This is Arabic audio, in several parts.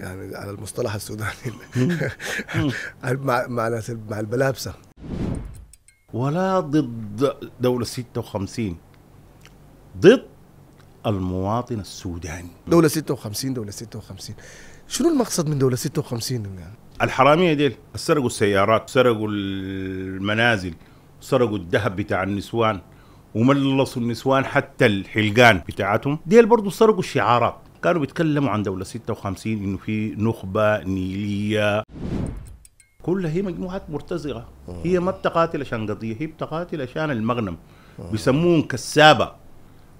يعني على المصطلح السوداني مع مع مع البلابسه ولا ضد دولة 56 ضد المواطن السوداني دولة 56 دولة 56 شنو المقصد من دولة 56 يعني؟ الحرامية ديل سرقوا السيارات سرقوا المنازل سرقوا الذهب بتاع النسوان وملصوا النسوان حتى الحلقان بتاعتهم ديل برضو سرقوا الشعارات كانوا بيتكلموا عن دولة 56 إنه في نخبة نيلية كلها هي مجموعات مرتزقة هي ما بتقاتل عشان قضية هي بتقاتل عشان المغنم بيسموهم كسابة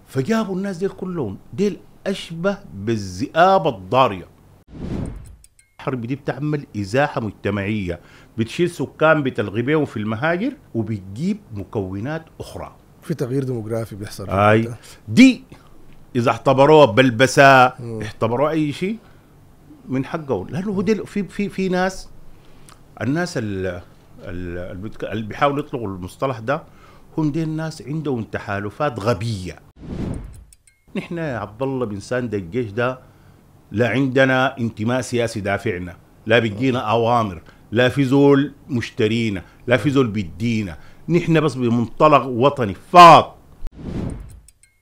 فجابوا الناس ديل كلهم ديل أشبه بالذئاب الضارية الحرب دي بتعمل إزاحة مجتمعية بتشيل سكان بتلغي في المهاجر وبتجيب مكونات أخرى في تغيير ديموغرافي بيحصل أي دي اذا اعتبروه بلبسه اعتبروه اي شيء من حقه لانه هو في في في ناس الناس اللي, اللي بيحاولوا يطلقوا المصطلح ده هم دي الناس عندهم تحالفات غبيه نحن يا عبد الله ساند الجيش ده لا عندنا انتماء سياسي دافعنا لا بيجينا اوامر لا في زول مشترينا لا في زول بيدينا نحن بس بمنطلق وطني فاق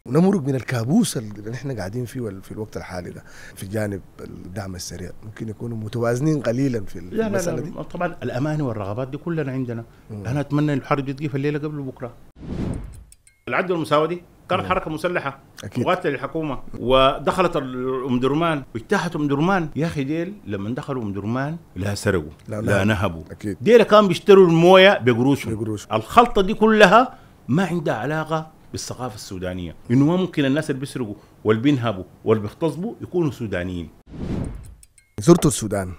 ونمرق من الكابوس اللي نحن قاعدين فيه في الوقت الحالي ده في جانب الدعم السريع ممكن يكونوا متوازنين قليلا في لا المساله لا لا. دي طبعا الاماني والرغبات دي كلنا عندنا مم. انا اتمنى ان الحرب دي في الليله قبل بكره العدل والمساواه دي كانت مم. حركه مسلحه أكيد. وقاتلة للحكومه ودخلت ام درمان واجتاحت ام درمان يا اخي ديل لما دخلوا ام درمان لا سرقوا لا, لا, لا نهبوا أكيد. ديل كانوا بيشتروا المويه بقروشهم الخلطه دي كلها ما عندها علاقه بالثقافه السودانيه انه ما ممكن الناس اللي بيسرقوا واللي بينهبوا واللي بيغتصبوا يكونوا سودانيين زرت السودان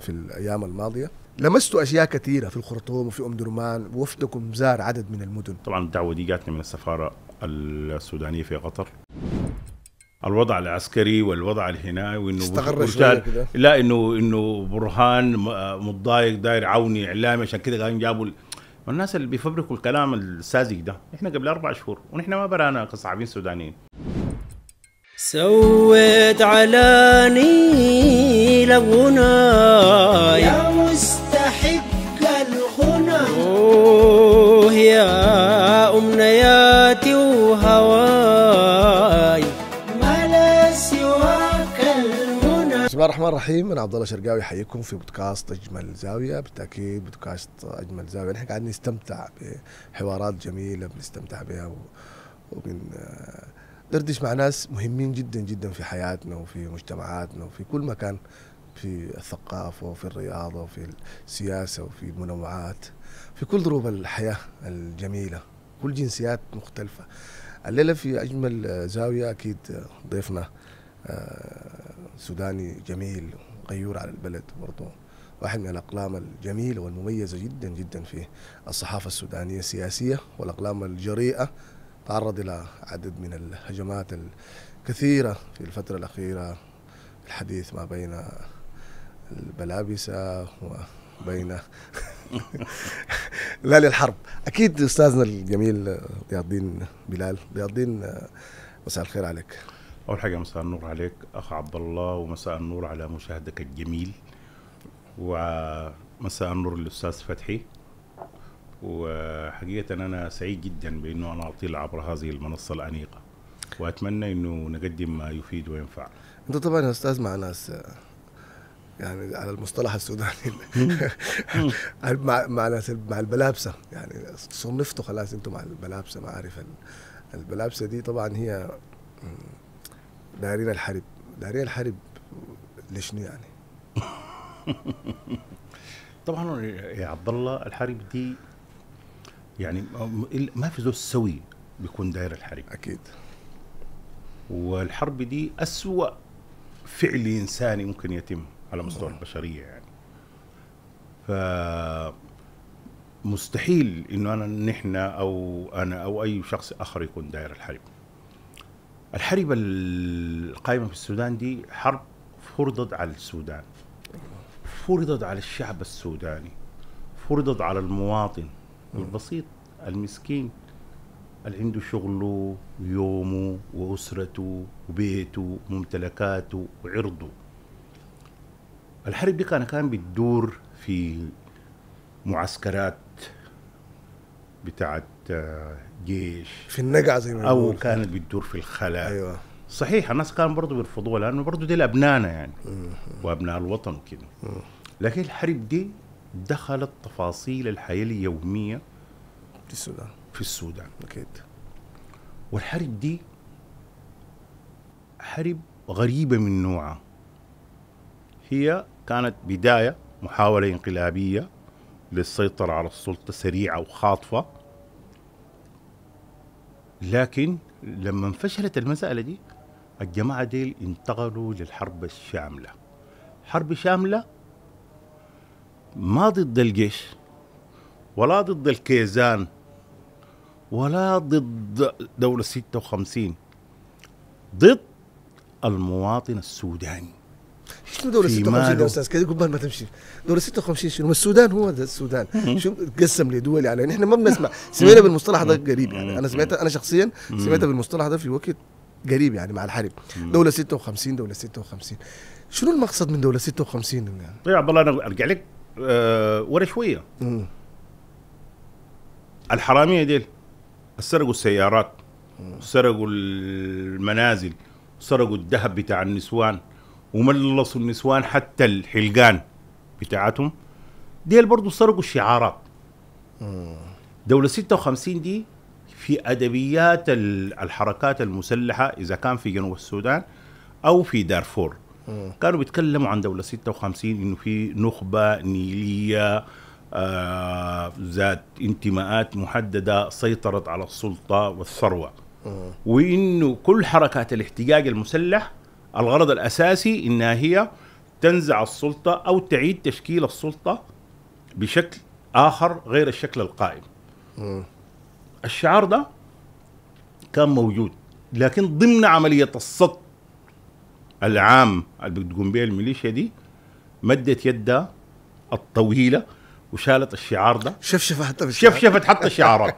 في الايام الماضيه لمست اشياء كثيره في الخرطوم وفي ام درمان وفدكم زار عدد من المدن طبعا الدعوه دي جاتني من السفاره السودانيه في قطر الوضع العسكري والوضع الهنا وانه استغر لا انه انه برهان متضايق داير عوني اعلامي عشان كده قاعدين جابوا والناس اللي بيفبركوا الكلام الساذج ده احنا قبل اربع شهور ونحن ما برانا كصحفيين سودانيين سويت على نيل غناي يا مستحق الغنى اوه يا الرحمن الرحيم انا عبد الله شرقاوي احييكم في بودكاست اجمل زاويه بالتاكيد بودكاست اجمل زاويه نحن قاعدين نستمتع بحوارات جميله بنستمتع بها وبن دردش مع ناس مهمين جدا جدا في حياتنا وفي مجتمعاتنا وفي كل مكان في الثقافة وفي الرياضة وفي السياسة وفي المنوعات في كل ضروب الحياة الجميلة كل جنسيات مختلفة الليلة في أجمل زاوية أكيد ضيفنا آه، سوداني جميل غيور على البلد برضه واحد من الأقلام الجميلة والمميزة جدا جدا في الصحافة السودانية السياسية والأقلام الجريئة تعرض إلى عدد من الهجمات الكثيرة في الفترة الأخيرة الحديث ما بين البلابسة وبين لا للحرب أكيد أستاذنا الجميل ضياء الدين بلال ضياء الدين مساء الخير عليك اول حاجه مساء النور عليك اخ عبد الله ومساء النور على مشاهدك الجميل ومساء النور للاستاذ فتحي وحقيقه انا سعيد جدا بانه انا اطيل عبر هذه المنصه الانيقه واتمنى انه نقدم ما يفيد وينفع انت طبعا يا استاذ مع ناس يعني على المصطلح السوداني مع مع ناس مع البلابسه يعني صنفتوا خلاص انتم مع البلابسه عارف البلابسه دي طبعا هي دايرين الحرب دايرين الحرب ليش يعني طبعا يا عبد الله الحرب دي يعني ما في زول سوي بيكون داير الحرب اكيد والحرب دي اسوا فعل انساني ممكن يتم على مستوى البشريه يعني ف مستحيل انه انا نحن او انا او اي شخص اخر يكون داير الحرب الحرب القائمة في السودان دي حرب فرضت على السودان فرضت على الشعب السوداني فرضت على المواطن البسيط المسكين اللي عنده شغله ويومه وأسرته وبيته وممتلكاته وعرضه الحرب دي كان كان بتدور في معسكرات بتاعت آه، جيش في النقعه زي ما او كانت بتدور في الخلاء ايوه صحيح الناس كانوا برضه بيرفضوها لانه برضه دي لابنائنا يعني وابناء الوطن وكده لكن الحرب دي دخلت تفاصيل الحياه اليوميه في السودان في السودان اكيد والحرب دي حرب غريبه من نوعها هي كانت بدايه محاوله انقلابيه للسيطره على السلطه سريعه وخاطفه لكن لما انفشلت المسألة دي الجماعة ديل انتقلوا للحرب الشاملة حرب شاملة ما ضد الجيش ولا ضد الكيزان ولا ضد دولة 56 ضد المواطن السوداني شنو دوله 56 يا استاذ كذا قبل ما تمشي دوله 56 شنو السودان هو ده السودان شو تقسم لدول يعني نحن ما بنسمع سمعنا بالمصطلح ده قريب يعني انا سمعت انا شخصيا سمعت بالمصطلح ده في وقت قريب يعني مع الحرب دوله 56 دوله 56 شنو المقصد من دوله 56 يعني؟ يا عبد الله انا ارجع لك أه ورا شويه مم. الحراميه ديل سرقوا السيارات سرقوا المنازل سرقوا الذهب بتاع النسوان وملصوا النسوان حتى الحلقان بتاعتهم ديل برضه سرقوا الشعارات دولة 56 دي في أدبيات الحركات المسلحة إذا كان في جنوب السودان أو في دارفور كانوا بيتكلموا عن دولة 56 إنه في نخبة نيلية آه ذات انتماءات محددة سيطرت على السلطة والثروة وإنه كل حركات الاحتجاج المسلح الغرض الأساسي إنها هي تنزع السلطة أو تعيد تشكيل السلطة بشكل آخر غير الشكل القائم م. الشعار ده كان موجود لكن ضمن عملية الصد العام اللي بتقوم بها الميليشيا دي مدت يدها الطويلة وشالت الشعار ده شفشفت حتى بالشعار شفشفت حتى الشعارات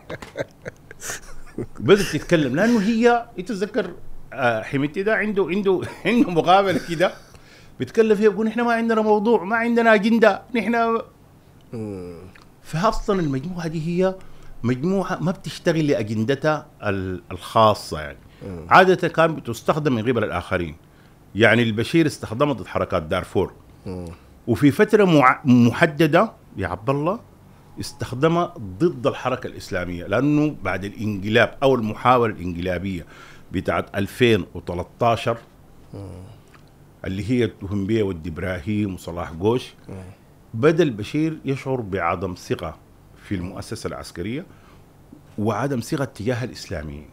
بدأت تتكلم لأنه هي تتذكر آه، حميتي ده عنده عنده عنده مقابله كده بيتكلم فيها بيقول نحن ما عندنا موضوع ما عندنا اجنده نحن فاصلا المجموعه دي هي مجموعه ما بتشتغل لاجندتها الخاصه يعني عاده كان بتستخدم من قبل الاخرين يعني البشير استخدمها ضد حركات دارفور وفي فتره محدده يا عبد الله استخدمها ضد الحركه الاسلاميه لانه بعد الانقلاب او المحاوله الانقلابيه بتاعت 2013 اللي هي التهمبيه ودي ابراهيم وصلاح جوش بدا البشير يشعر بعدم ثقه في المؤسسه العسكريه وعدم ثقه تجاه الاسلاميين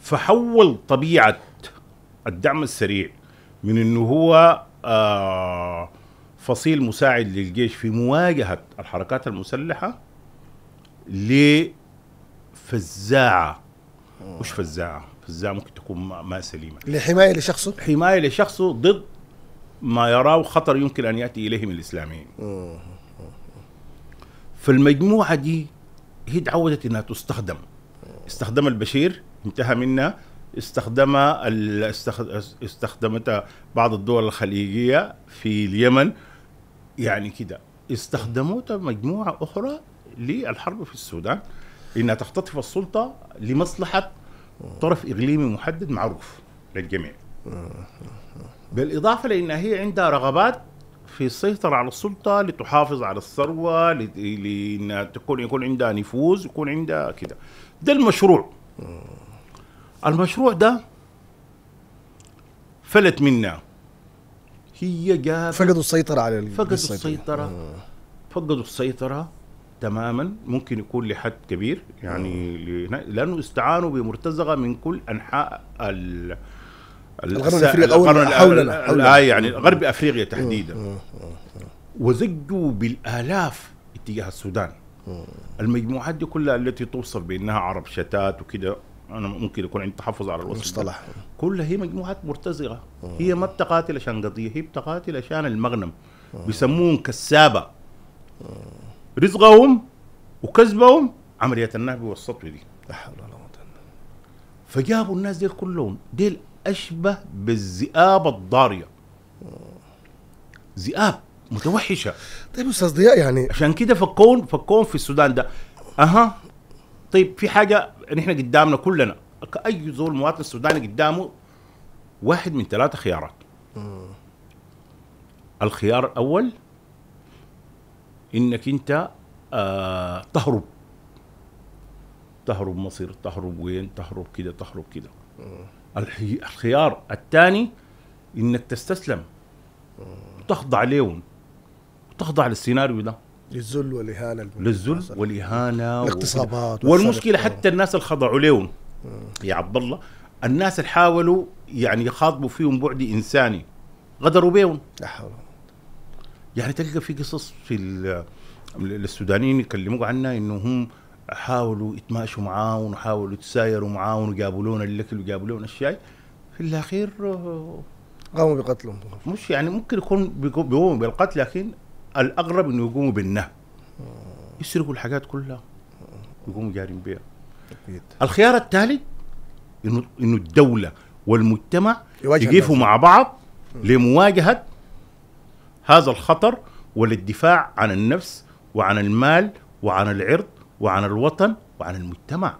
فحول طبيعه الدعم السريع من انه هو آه فصيل مساعد للجيش في مواجهه الحركات المسلحه لفزاعه مش فزاعه الأجزاء ممكن تكون ما سليمة لحماية لشخصه؟ حماية لشخصه ضد ما يراه خطر يمكن أن يأتي إليه من الإسلاميين فالمجموعة دي هي تعودت أنها تستخدم استخدم البشير انتهى منها استخدم استخدمتها بعض الدول الخليجية في اليمن يعني كده استخدموها مجموعة أخرى للحرب في السودان انها تختطف السلطه لمصلحه طرف اقليمي محدد معروف للجميع بالاضافه لانها هي عندها رغبات في السيطرة على السلطة لتحافظ على الثروة لأنها تكون يكون عندها نفوذ يكون عندها كده ده المشروع المشروع ده فلت منا هي جاب فقدوا السيطرة على فقدوا السيطرة آه. فقدوا السيطرة تماما ممكن يكون لحد كبير يعني آه. لانه استعانوا بمرتزقه من كل انحاء ال الغرب الافريقي القرن حولنا حولنا آه، يعني آه. غرب افريقيا تحديدا وزجوا بالالاف اتجاه السودان المجموعات دي كلها التي توصف بانها عرب شتات وكده انا ممكن يكون عندي تحفظ على الوصف المصطلح كلها هي مجموعات مرتزقه هي ما بتقاتل عشان قضيه هي بتقاتل عشان المغنم بيسموهم كسابه رزقهم وكسبهم عملية النهب والسطو دي لا حول ولا قوة فجابوا الناس دي كلهم دي أشبه بالذئاب الضارية ذئاب متوحشة طيب أستاذ ضياء يعني عشان كده فكون فكون في السودان ده أها طيب في حاجة نحن قدامنا كلنا كأي زول مواطن سوداني قدامه واحد من ثلاثة خيارات الخيار الأول انك انت آه تهرب تهرب مصير تهرب وين تهرب كده تهرب كده الخيار الثاني انك تستسلم وتخضع ليهم وتخضع للسيناريو ده للذل والاهانه للذل والاهانه الاغتصابات والمشكله حتى الناس اللي خضعوا ليهم يا عبد الله الناس اللي حاولوا يعني يخاطبوا فيهم بعد انساني غدروا بيهم لا حول يعني تلقى في قصص في السودانيين يكلموك عنها انه هم حاولوا يتماشوا معاهم وحاولوا يتسايروا معاهم وجابوا لنا الاكل وجابوا لنا الشاي في الاخير قاموا بقتلهم مش يعني ممكن يكون بيقوموا بالقتل لكن الاغرب انه يقوموا بالنهب يسرقوا الحاجات كلها يقوموا جارين بيها الخيار الثالث انه انه الدوله والمجتمع يقفوا مع بعض لمواجهه هذا الخطر وللدفاع عن النفس وعن المال وعن العرض وعن الوطن وعن المجتمع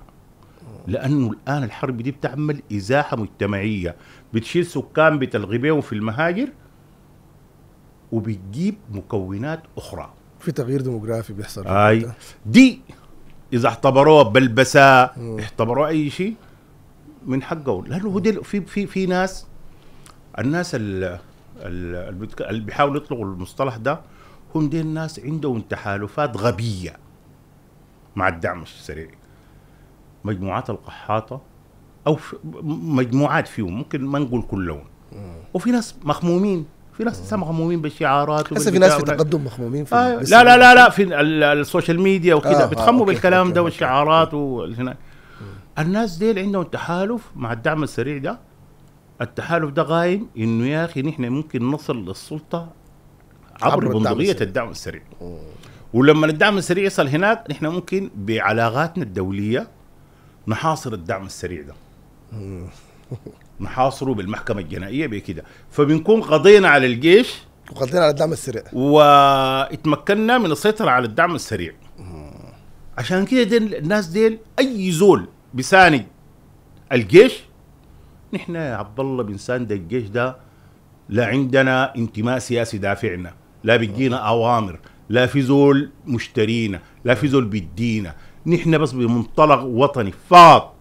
لانه الان الحرب دي بتعمل ازاحه مجتمعيه بتشيل سكان بتلغي بيهم في المهاجر وبتجيب مكونات اخرى في تغيير ديموغرافي بيحصل اي دي اذا اعتبروها بلبسه اعتبروها اي شيء من حقهم لانه في في في ناس الناس اللي اللي بيحاولوا يطلقوا المصطلح ده هم دي الناس عندهم تحالفات غبية مع الدعم السريع مجموعات القحاطة أو في مجموعات فيهم ممكن ما نقول كلهم وفي ناس مخمومين في ناس لسه مخمومين بالشعارات هسه في ناس في تقدم مخمومين في آه لا لا لا لا يعني- في السوشيال ميديا وكذا آه بتخموا آه بالكلام أوكي ده والشعارات وهناك الناس ديل عندهم تحالف مع الدعم السريع ده التحالف ده قايم انه يا اخي نحن ممكن نصل للسلطه عبر, عبر بندقيه الدعم السريع ولما الدعم السريع يصل هناك نحن ممكن بعلاقاتنا الدوليه نحاصر الدعم السريع ده أمم. نحاصره بالمحكمه الجنائيه بكده فبنكون قضينا على الجيش وقضينا على الدعم السريع واتمكنا من السيطره على الدعم السريع أمم. عشان كده دي الناس ديل اي زول بيساند الجيش نحن يا عبد الله بنساند الجيش ده لا عندنا انتماء سياسي دافعنا لا بيجينا اوامر لا في زول مشترينا لا في زول بيدينا نحن بس بمنطلق وطني فقط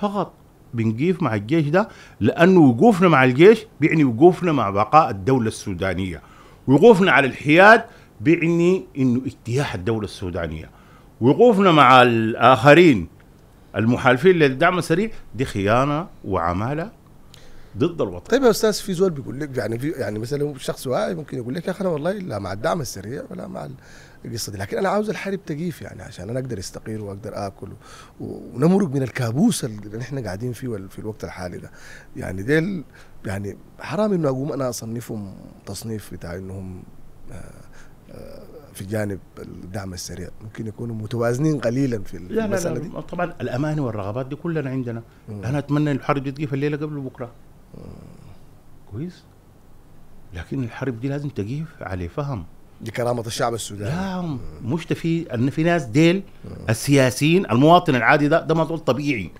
فقط بنقيف مع الجيش ده لانه وقوفنا مع الجيش بيعني وقوفنا مع بقاء الدوله السودانيه وقوفنا على الحياد بيعني انه اجتياح الدوله السودانيه وقوفنا مع الاخرين المحالفين للدعم السريع دي خيانه وعماله ضد الوطن طيب يا استاذ في زول بيقول لك يعني في يعني مثلا شخص واعي ممكن يقول لك يا اخي انا والله لا مع الدعم السريع ولا مع القصه دي لكن انا عاوز الحرب تقيف يعني عشان انا اقدر استقيل واقدر اكل ونمرق من الكابوس اللي نحن قاعدين فيه في الوقت الحالي ده يعني ديل يعني حرام انه اقوم انا اصنفهم تصنيف بتاع انهم آه، آه، في جانب الدعم السريع ممكن يكونوا متوازنين قليلا في لا المسألة لا لا دي طبعا الأمان والرغبات دي كلنا عندنا مم. أنا أتمنى أن الحرب دي في الليلة قبل بكرة مم. كويس لكن الحرب دي لازم تقيف على فهم دي كرامة الشعب السوداني لا مش في أن في ناس ديل السياسيين المواطن العادي ده ده ما طبيعي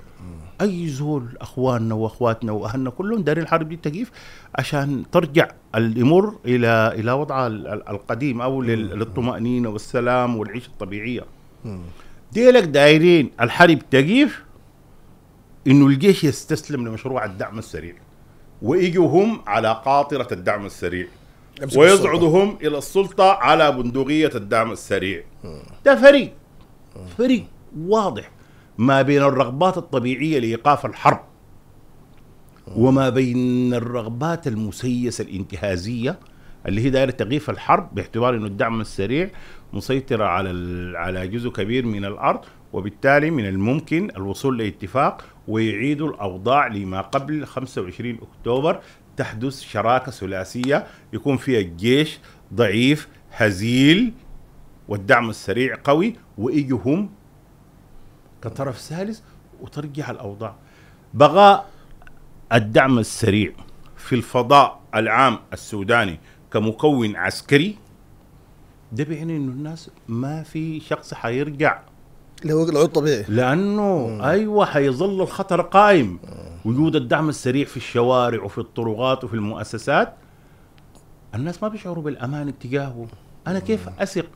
اي زول اخواننا واخواتنا واهلنا كلهم دارين الحرب دي تقيف عشان ترجع الامور الى الى وضعها القديم او للطمانينه والسلام والعيشه الطبيعيه ديلك دايرين الحرب تقيف انه الجيش يستسلم لمشروع الدعم السريع ويجوا هم على قاطره الدعم السريع ويصعدهم الى السلطه على بندقيه الدعم السريع ده فريق فريق واضح ما بين الرغبات الطبيعيه لايقاف الحرب وما بين الرغبات المسيسه الانتهازيه اللي هي دائره تغييف الحرب باعتبار انه الدعم السريع مسيطره على على جزء كبير من الارض وبالتالي من الممكن الوصول لاتفاق ويعيدوا الاوضاع لما قبل 25 اكتوبر تحدث شراكه ثلاثيه يكون فيها الجيش ضعيف هزيل والدعم السريع قوي ويجوا هم كطرف ثالث وترجع الاوضاع بغاء الدعم السريع في الفضاء العام السوداني كمكون عسكري ده بيعني انه الناس ما في شخص حيرجع لو لو طبيعي لانه مم. ايوه حيظل الخطر قائم مم. وجود الدعم السريع في الشوارع وفي الطرقات وفي المؤسسات الناس ما بيشعروا بالامان اتجاهه انا كيف اثق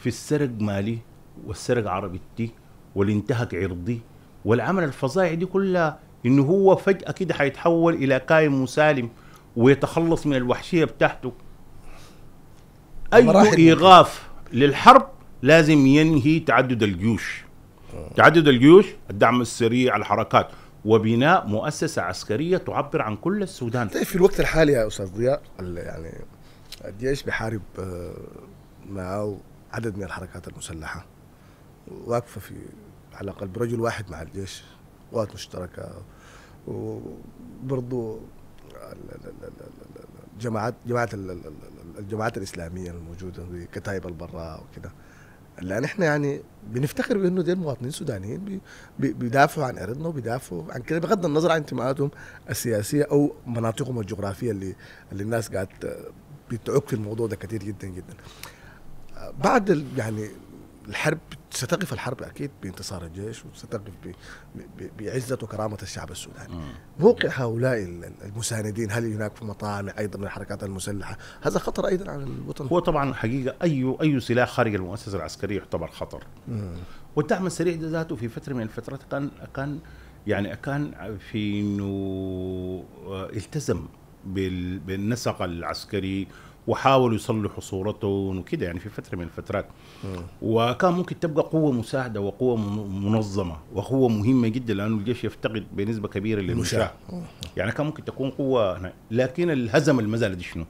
في السرق مالي والسرق عربيتي واللي انتهك عرضي والعمل الفظائع دي كلها انه هو فجاه كده حيتحول الى كائن مسالم ويتخلص من الوحشيه بتاعته اي ايغاف للحرب لازم ينهي تعدد الجيوش تعدد الجيوش الدعم السريع الحركات وبناء مؤسسة عسكرية تعبر عن كل السودان طيب في الوقت الحالي يا أستاذ ضياء يعني الجيش بحارب آه، معه عدد من الحركات المسلحة واقفه في على قلب رجل واحد مع الجيش قوات مشتركه وبرضو الجماعات جماعه الجماعات الاسلاميه الموجوده زي كتايب البراء وكده لان احنا يعني بنفتخر بانه دي مواطنين سودانيين بيدافعوا عن ارضنا وبيدافعوا عن كده بغض النظر عن انتماءاتهم السياسيه او مناطقهم الجغرافيه اللي اللي الناس قاعد بتعك في الموضوع ده كثير جدا جدا. بعد يعني الحرب ستقف الحرب اكيد بانتصار الجيش وستقف بعزه وكرامه الشعب السوداني. موقع هؤلاء المساندين هل هناك في مطامع ايضا من الحركات المسلحه؟ هذا خطر ايضا على الوطن. هو طبعا حقيقه اي اي سلاح خارج المؤسسه العسكريه يعتبر خطر. والدعم السريع ذاته في فتره من الفترات كان كان يعني كان في انه آه، التزم بالنسق العسكري وحاولوا يصلحوا صورتهم وكده يعني في فتره من الفترات وكان ممكن تبقى قوه مساعده وقوه منظمه وقوه مهمه جدا لانه الجيش يفتقد بنسبه كبيره للمشاة يعني كان ممكن تكون قوه هنا. لكن الهزم المزال دي شنو؟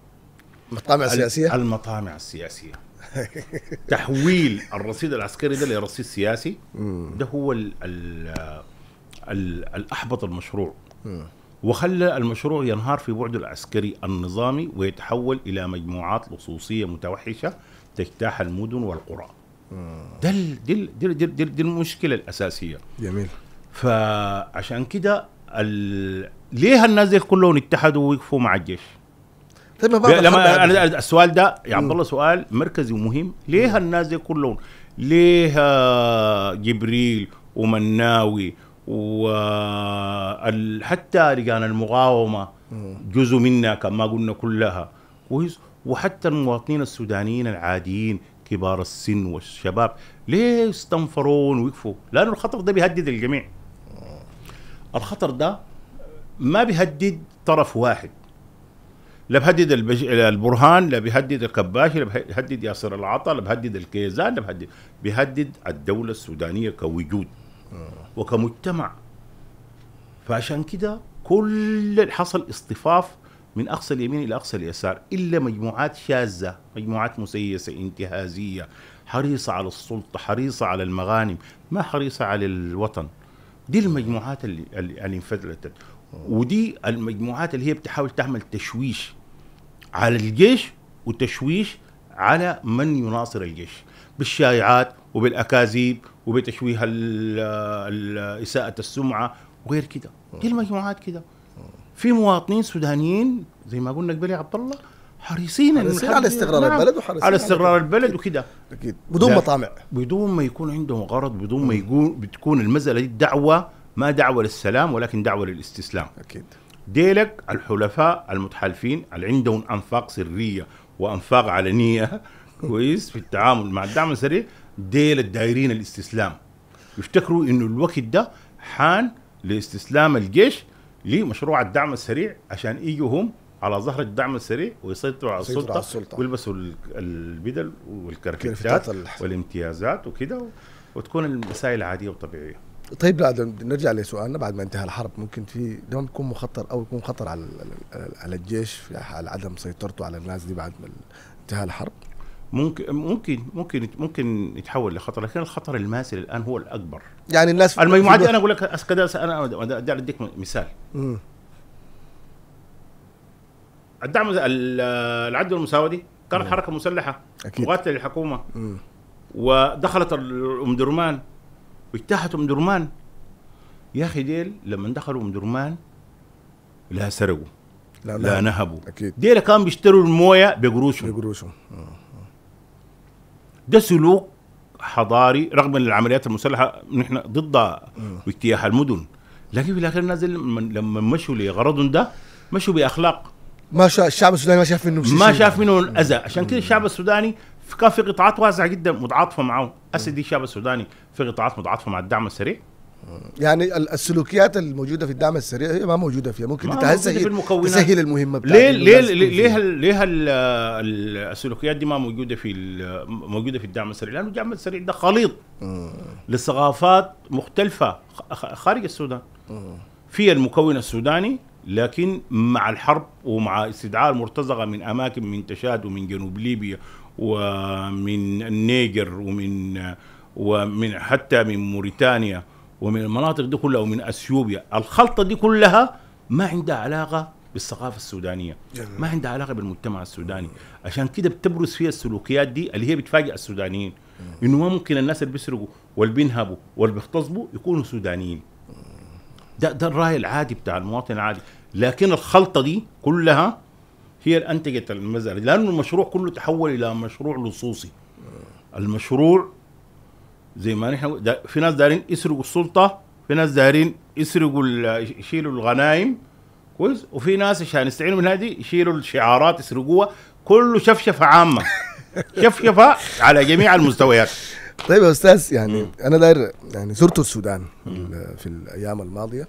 المطامع السياسيه المطامع السياسيه تحويل الرصيد العسكري ده لرصيد سياسي ده هو الـ الـ الـ الاحبط المشروع وخلى المشروع ينهار في بعده العسكري النظامي ويتحول إلى مجموعات لصوصية متوحشة تجتاح المدن والقرى ده دي, دي, دي, دي, المشكلة الأساسية جميل فعشان كده ليه الناس كلهم اتحدوا ووقفوا مع الجيش؟ طيب لما انا السؤال ده يا عبد الله سؤال مركزي ومهم ليه الناس كلهم؟ ليه جبريل ومناوي وحتى رجال المقاومة جزء منها كما قلنا كلها كويس وحتى المواطنين السودانيين العاديين كبار السن والشباب ليه يستنفرون ويقفوا؟ لأن الخطر ده بيهدد الجميع الخطر ده ما بيهدد طرف واحد لا بيهدد البج... البرهان لا بيهدد الكباشي، لا بيهدد ياسر العطا لا بيهدد الكيزان لا بيهدد بيهدد الدولة السودانية كوجود وكمجتمع فعشان كده كل حصل اصطفاف من اقصى اليمين الى اقصى اليسار الا مجموعات شاذه مجموعات مسيسه انتهازيه حريصه على السلطه حريصه على المغانم ما حريصه على الوطن دي المجموعات اللي, اللي انفجرت ودي المجموعات اللي هي بتحاول تعمل تشويش على الجيش وتشويش على من يناصر الجيش بالشائعات وبالاكاذيب وبتشويه إساءة السمعة وغير كده دي المجموعات كده في مواطنين سودانيين زي ما قلنا قبل يا عبد الله حريصين على استقرار نعم. البلد وحريصين على استقرار البلد وكده اكيد بدون مطامع بدون ما يكون عندهم غرض بدون ما يكون بتكون المساله دي دعوه ما دعوه للسلام ولكن دعوه للاستسلام اكيد ديلك الحلفاء المتحالفين اللي عندهم انفاق سريه وانفاق علنيه كويس في التعامل مع الدعم السريع ديل الدائرين الاستسلام يفتكروا انه الوقت ده حان لاستسلام الجيش لمشروع الدعم السريع عشان يجوا هم على ظهر الدعم السريع ويسيطروا على السلطه, على السلطة. ويلبسوا البدل والكركتات والامتيازات وكده وتكون المسائل عاديه وطبيعيه طيب بعد نرجع لسؤالنا بعد ما انتهى الحرب ممكن في دوم يكون مخطر او يكون خطر على على الجيش على عدم سيطرته على الناس دي بعد ما انتهى الحرب ممكن ممكن ممكن ممكن يتحول لخطر لكن الخطر الماسي الان هو الاكبر يعني الناس المجموعات انا اقول لك انا اديك مثال مم. الدعم العدل المساودي كانت مم. حركه مسلحه أكيد. مقاتله للحكومه مم. ودخلت ام درمان واجتاحت ام درمان يا اخي ديل لما دخلوا ام درمان لا سرقوا لا, لا, لا نهبوا اكيد ديل كانوا بيشتروا المويه بقروشهم بقروشهم ده سلوك حضاري رغم ان العمليات المسلحه نحن ضد واجتياح المدن لكن في الاخير نازل لما مشوا لغرضهم ده مشوا باخلاق ما شاء الشعب السوداني ما شاف منه ما شاف منه الاذى عشان كده الشعب السوداني كان في قطاعات واسعه جدا متعاطفه معه اسد الشعب السوداني في قطاعات متعاطفه مع الدعم السريع يعني السلوكيات الموجوده في الدعم السريع هي ما موجوده فيها ممكن تسهل تسهل المهمه بتاعتك ليه ليه ليه ليه السلوكيات دي ما موجوده في موجوده في الدعم السريع لانه الدعم السريع ده خليط لثقافات مختلفه خارج السودان في المكون السوداني لكن مع الحرب ومع استدعاء المرتزقه من اماكن من تشاد ومن جنوب ليبيا ومن النيجر ومن ومن حتى من موريتانيا ومن المناطق دي كلها ومن اثيوبيا الخلطه دي كلها ما عندها علاقه بالثقافه السودانيه ما عندها علاقه بالمجتمع السوداني عشان كده بتبرز فيها السلوكيات دي اللي هي بتفاجئ السودانيين انه ما ممكن الناس اللي بيسرقوا واللي بينهبوا واللي بيغتصبوا يكونوا سودانيين ده ده الراي العادي بتاع المواطن العادي لكن الخلطه دي كلها هي اللي انتجت المزارع لانه المشروع كله تحول الى مشروع لصوصي المشروع زي ما نحن دا في ناس دارين يسرقوا السلطه في ناس دارين يسرقوا يشيلوا الغنايم كويس وفي ناس عشان يستعينوا من هذه يشيلوا الشعارات يسرقوها كله شفشفه عامه شفشفه على جميع المستويات طيب يا استاذ يعني م. انا داير يعني زرت السودان في الايام الماضيه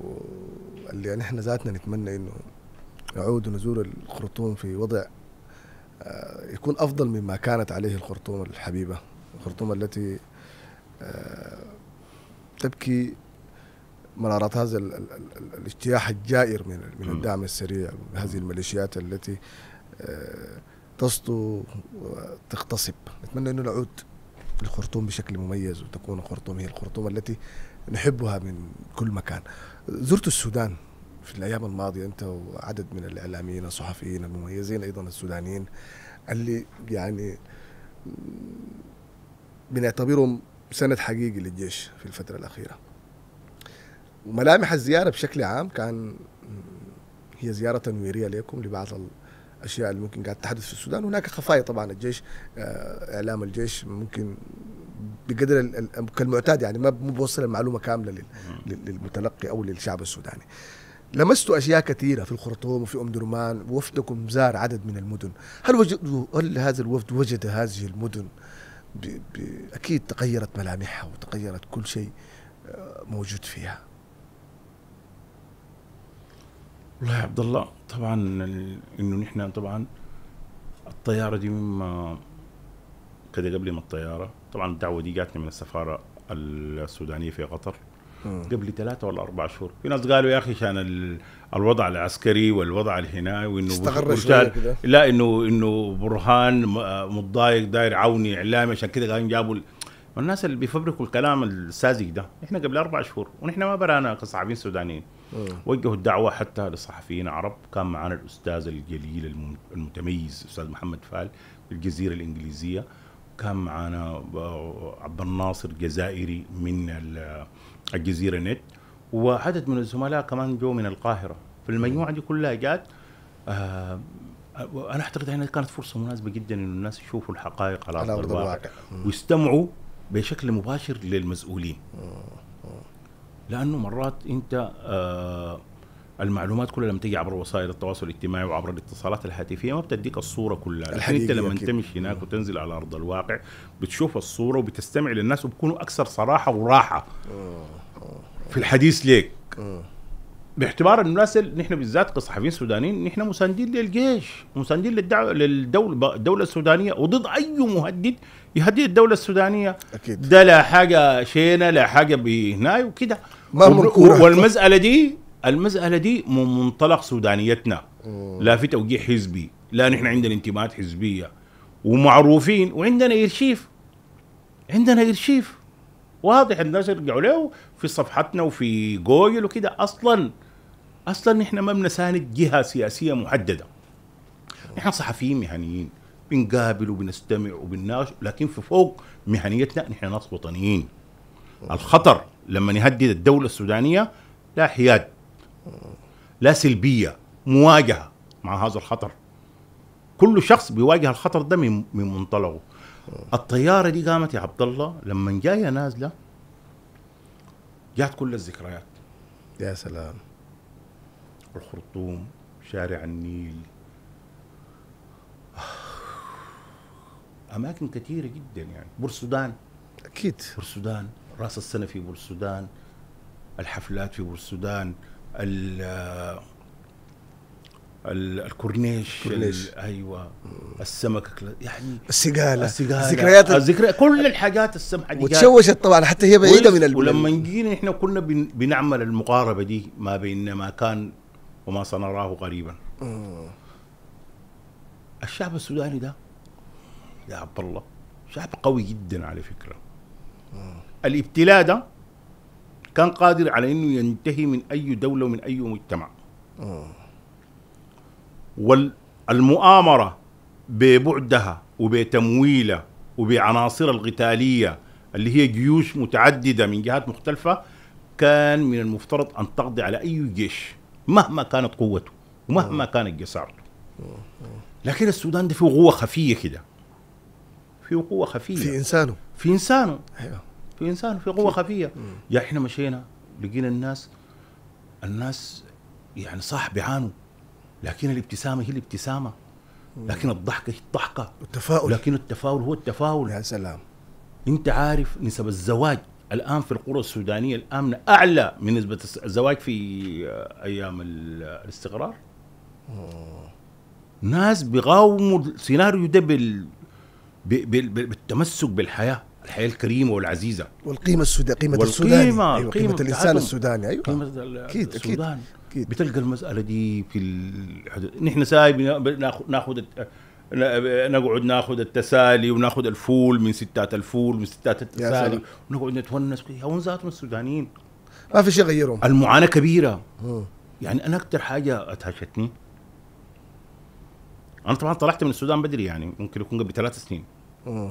واللي يعني احنا ذاتنا نتمنى انه يعود ونزور الخرطوم في وضع آه، يكون افضل مما كانت عليه الخرطوم الحبيبه الخرطوم التي آه، تبكي مرارات هذا الاجتياح الجائر من من الدعم السريع هذه الميليشيات التي آه، تسطو وتغتصب نتمنى انه نعود الخرطوم بشكل مميز وتكون الخرطوم هي الخرطوم التي نحبها من كل مكان زرت السودان في الايام الماضيه انت وعدد من الاعلاميين الصحفيين المميزين ايضا السودانيين اللي يعني بنعتبرهم سند حقيقي للجيش في الفترة الأخيرة وملامح الزيارة بشكل عام كان هي زيارة تنويرية لكم لبعض الأشياء اللي ممكن قاعد تحدث في السودان هناك خفايا طبعا الجيش آه، إعلام الجيش ممكن بقدر كالمعتاد يعني ما بوصل المعلومة كاملة للمتلقي أو للشعب السوداني لمست اشياء كثيره في الخرطوم وفي ام درمان وفدكم زار عدد من المدن هل وجد هل هذا الوفد وجد هذه المدن اكيد تغيرت ملامحها وتغيرت كل شيء آه، موجود فيها والله يا عبد الله طبعا انه نحن طبعا الطياره دي مما كده قبل ما الطياره طبعا الدعوه دي جاتني من السفاره السودانيه في قطر قبل ثلاثة ولا أربعة شهور في ناس قالوا يا أخي كان الوضع العسكري والوضع الهنائي وانه استغر كده لا انه انه برهان آه، متضايق داير عوني اعلامي عشان كده قاعدين جابوا والناس اللي بيفبركوا الكلام الساذج ده احنا قبل اربع شهور ونحن ما برانا كصحفيين سودانيين وجهوا الدعوه حتى لصحفيين عرب كان معنا الاستاذ الجليل المتميز الاستاذ محمد فال في الجزيره الانجليزيه كان معنا آه، عبد الناصر جزائري من الجزيره نت وعدد من الزملاء كمان جو من القاهره فالمجموعه دي كلها جات آه،, آه انا اعتقد هنا كانت فرصه مناسبه جدا انه الناس يشوفوا الحقائق على ارض الواقع ويستمعوا بشكل مباشر للمسؤولين لانه مرات انت آه المعلومات كلها لما تيجي عبر وسائل التواصل الاجتماعي وعبر الاتصالات الهاتفيه ما بتديك الصوره كلها لكن انت لما تمشي هناك وتنزل على ارض الواقع بتشوف الصوره وبتستمع للناس وبكونوا اكثر صراحه وراحه في الحديث ليك باعتبار ان الناس نحن بالذات كصحفيين سودانيين نحن مساندين للجيش مساندين للدوله الدوله السودانيه وضد اي مهدد يهدد الدوله السودانيه اكيد ده لا حاجه شينه لا حاجه بهناي وكده والمساله دي المساله دي من منطلق سودانيتنا لا في توجيه حزبي لا نحن عندنا انتماءات حزبيه ومعروفين وعندنا ارشيف عندنا ارشيف واضح الناس يرجعوا له في صفحتنا وفي جوجل وكده اصلا اصلا احنا ما بنساند جهه سياسيه محدده نحن صحفيين مهنيين بنقابل وبنستمع وبنناقش لكن في فوق مهنيتنا نحن ناس وطنيين الخطر لما يهدد الدولة السودانية لا حياد لا سلبية مواجهة مع هذا الخطر كل شخص بيواجه الخطر ده من منطلقه الطياره دي قامت يا عبد الله لما جايه نازله جات كل الذكريات يا سلام الخرطوم شارع النيل اماكن كثيره جدا يعني بورسودان اكيد بورسودان راس السنه في بورسودان الحفلات في بورسودان الكورنيش, الكورنيش. ايوه السمكه يعني السقاله الذكريات الذكريات كل الحاجات السمحه دي وتشوشت طبعا حتى هي بعيده من ولما جينا احنا كنا بنعمل المقاربه دي ما بين ما كان وما سنراه قريبا الشعب السوداني ده يا عبد الله شعب قوي جدا على فكره الابتلاء ده كان قادر على انه ينتهي من اي دوله ومن اي مجتمع والمؤامرة ببعدها وبتمويلها وبعناصر القتالية اللي هي جيوش متعددة من جهات مختلفة كان من المفترض أن تقضي على أي جيش مهما كانت قوته ومهما كانت جسارته لكن السودان ده فيه قوة خفية كده فيه قوة خفية في إنسانه في إنسانه أيوه. في إنسانه في قوة خفية يا إحنا مشينا لقينا الناس الناس يعني صح بيعانوا لكن الابتسامه هي الابتسامه لكن الضحكه هي الضحكه التفاؤل لكن التفاؤل هو التفاؤل يا سلام انت عارف نسب الزواج الان في القرى السودانيه الامنه اعلى من نسبه الزواج في آه، ايام الاستقرار ناس بيقاوموا السيناريو ده بال... بال... بالتمسك بالحياه الحياه الكريمه والعزيزه والقيمه السوداء قيمه والقيمة السوداني أيوة قيمة, قيمه الانسان السوداني ايوه قيمه اكيد اكيد أكيد. بتلقى المساله دي في الحدود نحن سايب ناخذ نقعد ناخذ التسالي وناخذ الفول من ستات الفول من ستات التسالي ونقعد نتونس هم ذاتهم السودانيين ما في شيء غيرهم المعاناه كبيره م. يعني انا اكثر حاجه ادهشتني انا طبعا طلعت من السودان بدري يعني ممكن يكون قبل ثلاث سنين م.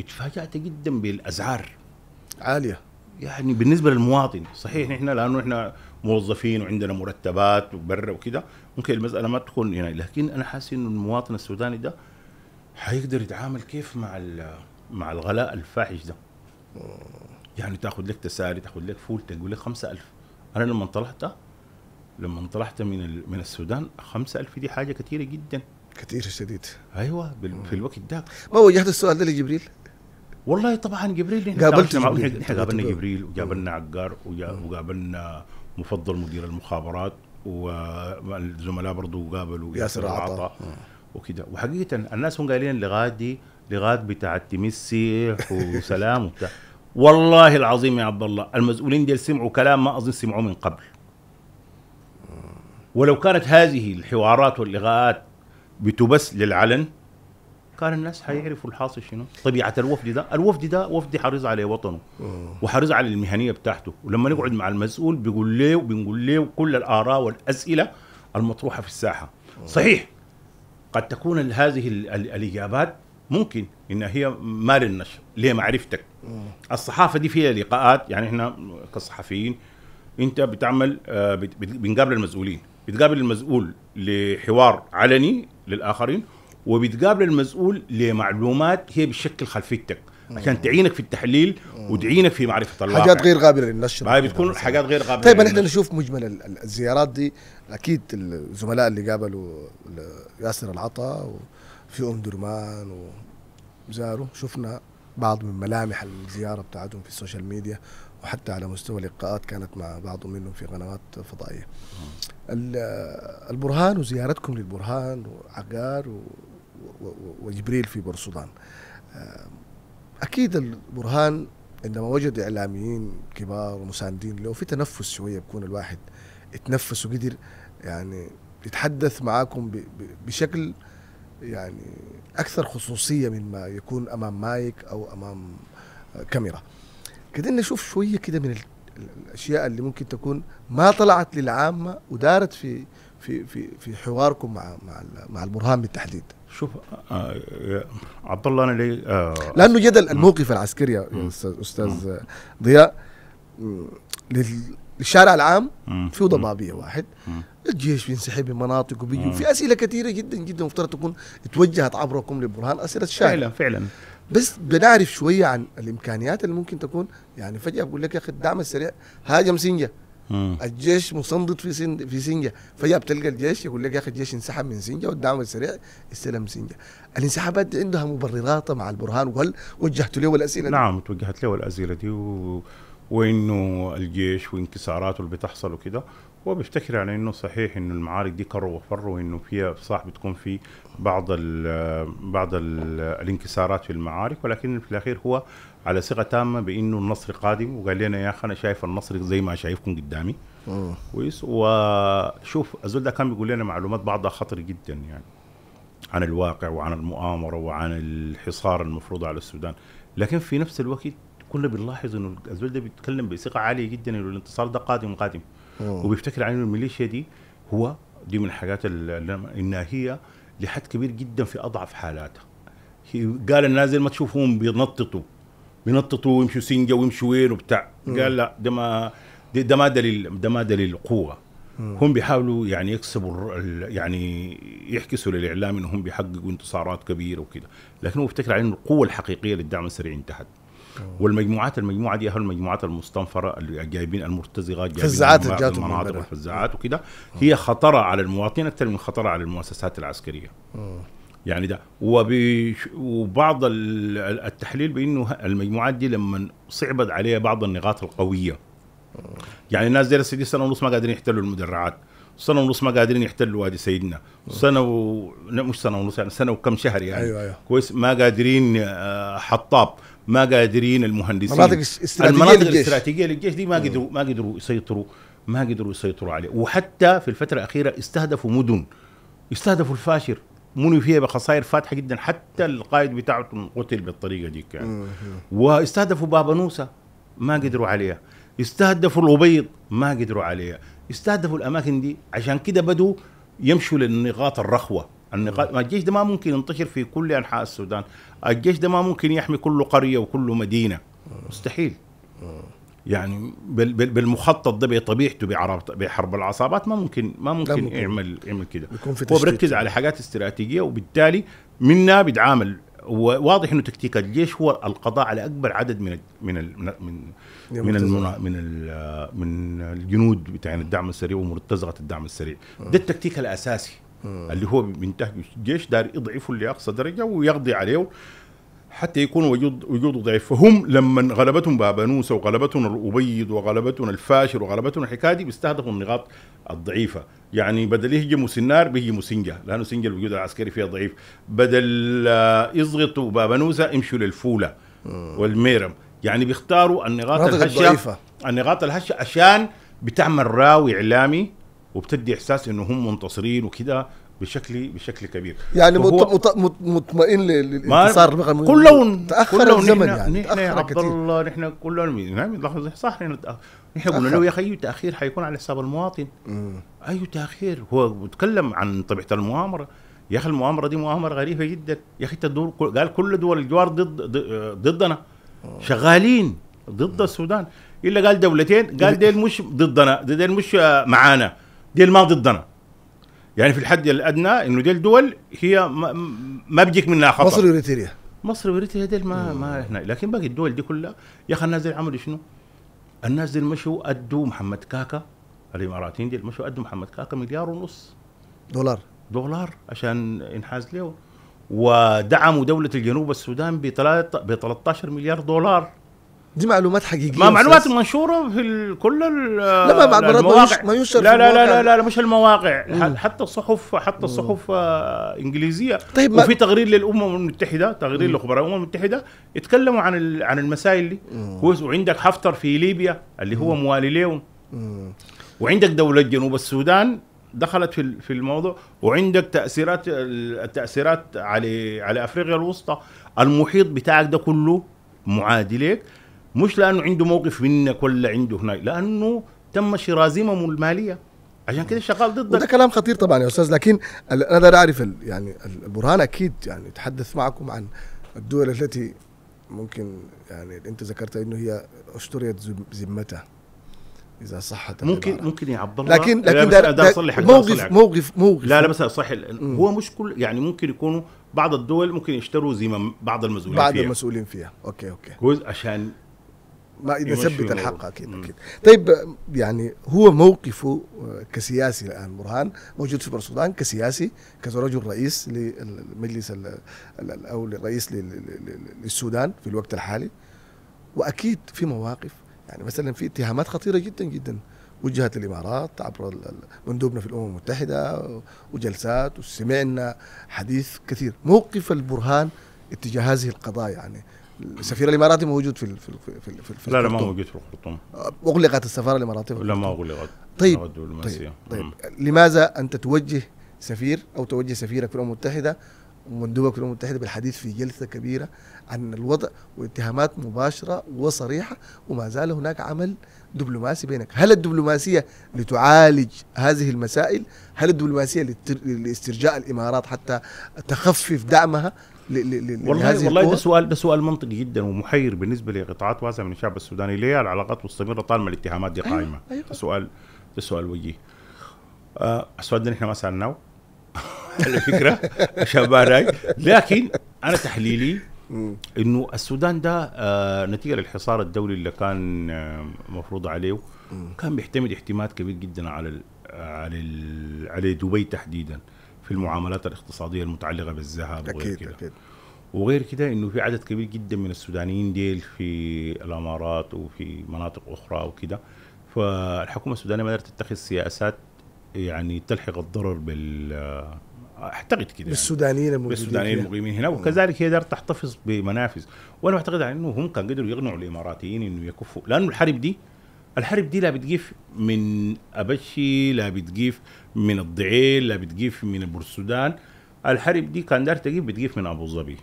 اتفاجأت جدا بالاسعار عاليه يعني بالنسبه للمواطن صحيح نحن لانه احنا موظفين وعندنا مرتبات وبرا وكده ممكن المساله ما تكون هنا لكن انا حاسس انه المواطن السوداني ده حيقدر يتعامل كيف مع مع الغلاء الفاحش ده يعني تاخذ لك تساري تاخذ لك فول تقول لك 5000 انا لما طلعت لما طلعت من من السودان 5000 دي حاجه كثيره جدا كثير شديد ايوه في الوقت ده ما وجهت السؤال ده لجبريل والله طبعا جبريل قابلت جبريل قابلنا جبريل وقابلنا عقار وقابلنا مفضل مدير المخابرات والزملاء برضو قابلوا ياسر عطا وكده وحقيقه الناس هم قايلين لغادي دي لغايه بتاعت تمسيح وسلام وبتاع والله العظيم يا عبد الله المسؤولين دي سمعوا كلام ما اظن سمعوه من قبل ولو كانت هذه الحوارات واللغات بتبث للعلن كان الناس حيعرفوا الحاصل شنو طبيعه الوفد ده الوفد ده وفد حريص على وطنه آه. وحريص على المهنيه بتاعته ولما نقعد مع المسؤول بيقول له وبنقول له كل الاراء والاسئله المطروحه في الساحه آه. صحيح قد تكون هذه الاجابات ممكن ان هي ما للنشر لمعرفتك آه. الصحافه دي فيها لقاءات يعني احنا كصحفيين انت بتعمل بنقابل المسؤولين بتقابل المسؤول لحوار علني للاخرين وبتقابل المسؤول لمعلومات هي بتشكل خلفيتك عشان تعينك في التحليل وتعينك في معرفه الواقع حاجات غير قابله للنشر هاي بتكون حاجات غير قابله طيب نحن نشوف مجمل الزيارات دي اكيد الزملاء اللي قابلوا ياسر العطا وفي ام درمان وزاروا شفنا بعض من ملامح الزياره بتاعتهم في السوشيال ميديا وحتى على مستوى اللقاءات كانت مع بعض منهم في قنوات فضائيه. البرهان وزيارتكم للبرهان وعقار وجبريل في بورسودان آه، اكيد البرهان عندما وجد اعلاميين كبار ومساندين له في تنفس شويه بكون الواحد يتنفس وقدر يعني يتحدث معاكم بشكل يعني اكثر خصوصيه مما يكون امام مايك او امام آه، كاميرا كده نشوف شويه كده من الاشياء اللي ممكن تكون ما طلعت للعامه ودارت في في في في حواركم مع مع مع البرهان بالتحديد شوف آه، آه، عبد الله انا آه لانه جدل آه. الموقف العسكري يا استاذ استاذ ضياء للشارع العام في ضبابيه واحد الجيش بينسحب من مناطق وبيجوا في اسئله كثيره جدا جدا مفترض تكون توجهت عبركم لبرهان اسئله الشارع فعلا فعلا بس بنعرف شويه عن الامكانيات اللي ممكن تكون يعني فجاه بقول لك يا اخي الدعم السريع هاجم سنجه مم. الجيش مصندت في سن في سنجا فيا بتلقى الجيش يقول لك يا اخي الجيش انسحب من سنجا والدعم السريع استلم سنجا الانسحابات دي عندها مبررات مع البرهان وهل وجهت له الاسئله نعم توجهت له الاسئله دي و... وانه الجيش وانكساراته اللي بتحصل وكده هو بيفتكر على يعني انه صحيح انه المعارك دي كر وفر وانه فيها صح بتكون في بعض ال آه، بعض الـ آه، الانكسارات في المعارك ولكن في الاخير هو على ثقه تامه بانه النصر قادم وقال لنا يا اخي انا شايف النصر زي ما شايفكم قدامي كويس وشوف الزول ده كان بيقول لنا معلومات بعضها خطر جدا يعني عن الواقع وعن المؤامره وعن الحصار المفروض على السودان لكن في نفس الوقت كنا بنلاحظ انه الزول ده بيتكلم بثقه عاليه جدا انه الانتصار ده قادم قادم وبيفتكر عن الميليشيا دي هو دي من الحاجات انها هي لحد كبير جدا في اضعف حالاتها قال الناس ما تشوفهم بينططوا بينططوا ويمشوا سنجه ويمشوا وين وبتاع قال لا ده ما ده ما دليل ده ما دليل قوه هم بيحاولوا يعني يكسبوا يعني يحكسوا للاعلام انهم بيحققوا انتصارات كبيره وكده لكن هو بيفتكر عن القوه الحقيقيه للدعم السريع انتهت والمجموعات المجموعه دي هي المجموعات المستنفره اللي جايبين المرتزقه جايبين الفزاعات اللي جاتهم المناطق والفزاعات وكده هي خطره على المواطنين اكثر من خطره على المؤسسات العسكريه أوه. يعني ده وبعض التحليل بانه المجموعات دي لما صعبت عليها بعض النقاط القويه يعني الناس دي لسه سنه ونص ما قادرين يحتلوا المدرعات سنه ونص ما قادرين يحتلوا وادي سيدنا سنه و... مش سنه ونص يعني سنه وكم شهر يعني أيوة أيوة. كويس ما قادرين آه، حطاب ما قادرين المهندسين المناطق الاستراتيجيه المناطق للجيش. الاستراتيجيه للجيش دي ما قدروا ما قدروا يسيطروا ما قدروا يسيطروا عليه وحتى في الفتره الاخيره استهدفوا مدن استهدفوا الفاشر مني فيها بخسائر فاتحه جدا حتى القائد بتاعه قتل بالطريقه دي كان واستهدفوا بابا نوسه ما قدروا عليها استهدفوا الابيض ما قدروا عليها استهدفوا الاماكن دي عشان كده بدوا يمشوا للنقاط الرخوه النقاط الجيش ده ما ممكن ينتشر في كل انحاء السودان الجيش ده ما ممكن يحمي كل قريه وكل مدينه مستحيل يعني بالمخطط ده بطبيعته بحرب العصابات ما ممكن ما ممكن, ممكن. يعمل يعمل كده هو بيركز على حاجات استراتيجيه وبالتالي منا بيتعامل واضح انه تكتيك الجيش هو القضاء على اكبر عدد من من من من من, المنا من, من الجنود بتاعين الدعم السريع ومرتزقه الدعم السريع ده التكتيك الاساسي اللي هو منتهج الجيش دار يضعفه لاقصى درجه ويقضي عليه حتى يكون وجود وجوده ضعيف فهم لما غلبتهم بابانوس وغلبتهم الأبيض وغلبتهم الفاشر وغلبتهم الحكاية دي بيستهدفوا النقاط الضعيفة يعني بدل يهجموا سنار بيهجموا سنجة لأنه سنجة الوجود العسكري فيها ضعيف بدل يضغطوا بابانوسة يمشوا للفولة والميرم يعني بيختاروا النقاط الهشة النقاط الهشة عشان بتعمل راوي إعلامي وبتدي احساس انه هم منتصرين وكذا بشكل بشكل كبير يعني مطمئن للانتصار رغم كلهم تاخر الزمن يعني نحن يا عبد الله نحن كلهم نعم، لحظه صح نحن نحن قلنا له يا اخي اي تاخير حيكون على حساب المواطن اي أيوة، تاخير هو بيتكلم عن طبيعه المؤامره يا اخي المؤامره دي مؤامره غريبه جدا يا اخي تدور قال كل دول الجوار ضد ضدنا شغالين ضد السودان الا قال دولتين قال ديل مش ضدنا ديل مش معانا ديل ما ضدنا يعني في الحد الادنى انه ديل دول هي ما, ما بيجيك منها خطر مصر واريتريا مصر واريتريا ديل ما ما هنا لكن باقي الدول دي كلها يا اخي الناس ديل عملوا شنو؟ الناس ديل مشوا ادوا محمد كاكا الاماراتيين ديل مشوا ادوا محمد كاكا مليار ونص دولار دولار عشان ينحاز له ودعموا دوله الجنوب السودان ب 13 مليار دولار دي معلومات حقيقيه ما معلومات منشوره في كل لا ما المواقع ما ينشر لا لا, لا لا لا لا مش المواقع مم. حتى الصحف حتى الصحف آه، انجليزيه طيب وفي تقرير للامم المتحده تقرير لخبراء الامم المتحده يتكلموا عن عن المسائل دي وعندك حفتر في ليبيا اللي هو موالي ليهم وعندك دوله جنوب السودان دخلت في في الموضوع وعندك تاثيرات التاثيرات على على افريقيا الوسطى المحيط بتاعك ده كله معادي لك مش لانه عنده موقف منك ولا عنده هناك لانه تم شراء زممه الماليه عشان كده شغال ضدك ده كلام خطير طبعا يا استاذ لكن انا اعرف يعني البرهان اكيد يعني تحدث معكم عن الدول التي ممكن يعني انت ذكرت انه هي اشتريت ذمتها اذا صحت ممكن العرب. ممكن يا عبد الله لكن لكن ده, ده, موقف, موقف موقف موقف لا لا بس صح هو مش كل يعني ممكن يكونوا بعض الدول ممكن يشتروا زمام بعض المسؤولين بعض فيها بعض المسؤولين فيها اوكي اوكي عشان ما اذا ثبت الحق اكيد اكيد طيب يعني هو موقفه آه، كسياسي الان برهان موجود في السودان كسياسي كرجل رئيس للمجلس او رئيس للسودان في الوقت الحالي واكيد في مواقف يعني مثلا في اتهامات خطيره جدا جدا وجهت الامارات عبر مندوبنا في الامم المتحده وجلسات وسمعنا حديث كثير موقف البرهان اتجاه هذه القضايا يعني السفير الاماراتي موجود في في في, في, في لا لا ما موجود في الخرطوم اغلقت السفاره الاماراتيه في لا ما اغلقت طيب طيب, طيب. لماذا انت توجه سفير او توجه سفيرك في الامم المتحده ومندوبك في الامم المتحده بالحديث في جلسه كبيره عن الوضع واتهامات مباشره وصريحه وما زال هناك عمل دبلوماسي بينك، هل الدبلوماسيه لتعالج هذه المسائل؟ هل الدبلوماسيه لاسترجاع الامارات حتى تخفف دعمها والله ده سؤال ده سؤال منطقي جدا ومحير بالنسبه لقطاعات واسعه من الشعب السوداني ليه العلاقات مستمره طالما الاتهامات دي أيوة، قائمه أيوة أيوة. سؤال ده سؤال وجيه آه السؤال ده احنا ما سالناه على فكره شباب لكن انا تحليلي انه السودان ده آه نتيجه للحصار الدولي اللي كان آه مفروض عليه كان بيعتمد اعتماد كبير جدا على الـ على الـ على دبي تحديدا في المعاملات الاقتصاديه المتعلقه بالذهب أكيد وغير كده أكيد. وغير كده انه في عدد كبير جدا من السودانيين ديل في الامارات وفي مناطق اخرى وكده فالحكومه السودانيه ما قدرت تتخذ سياسات يعني تلحق الضرر بال اعتقد كده يعني بالسودانيين الموجودين بالسودانيين المقيمين هنا وكذلك هي قدرت تحتفظ بمنافذ وانا بعتقد يعني انه هم كان قدروا يقنعوا الاماراتيين انه يكفوا لانه الحرب دي الحرب دي لا بتجيف من ابشي لا بتجيف من الضعيل لا بتجيف من بورسودان الحرب دي كان دار تجيب بتجيب من ابو ظبي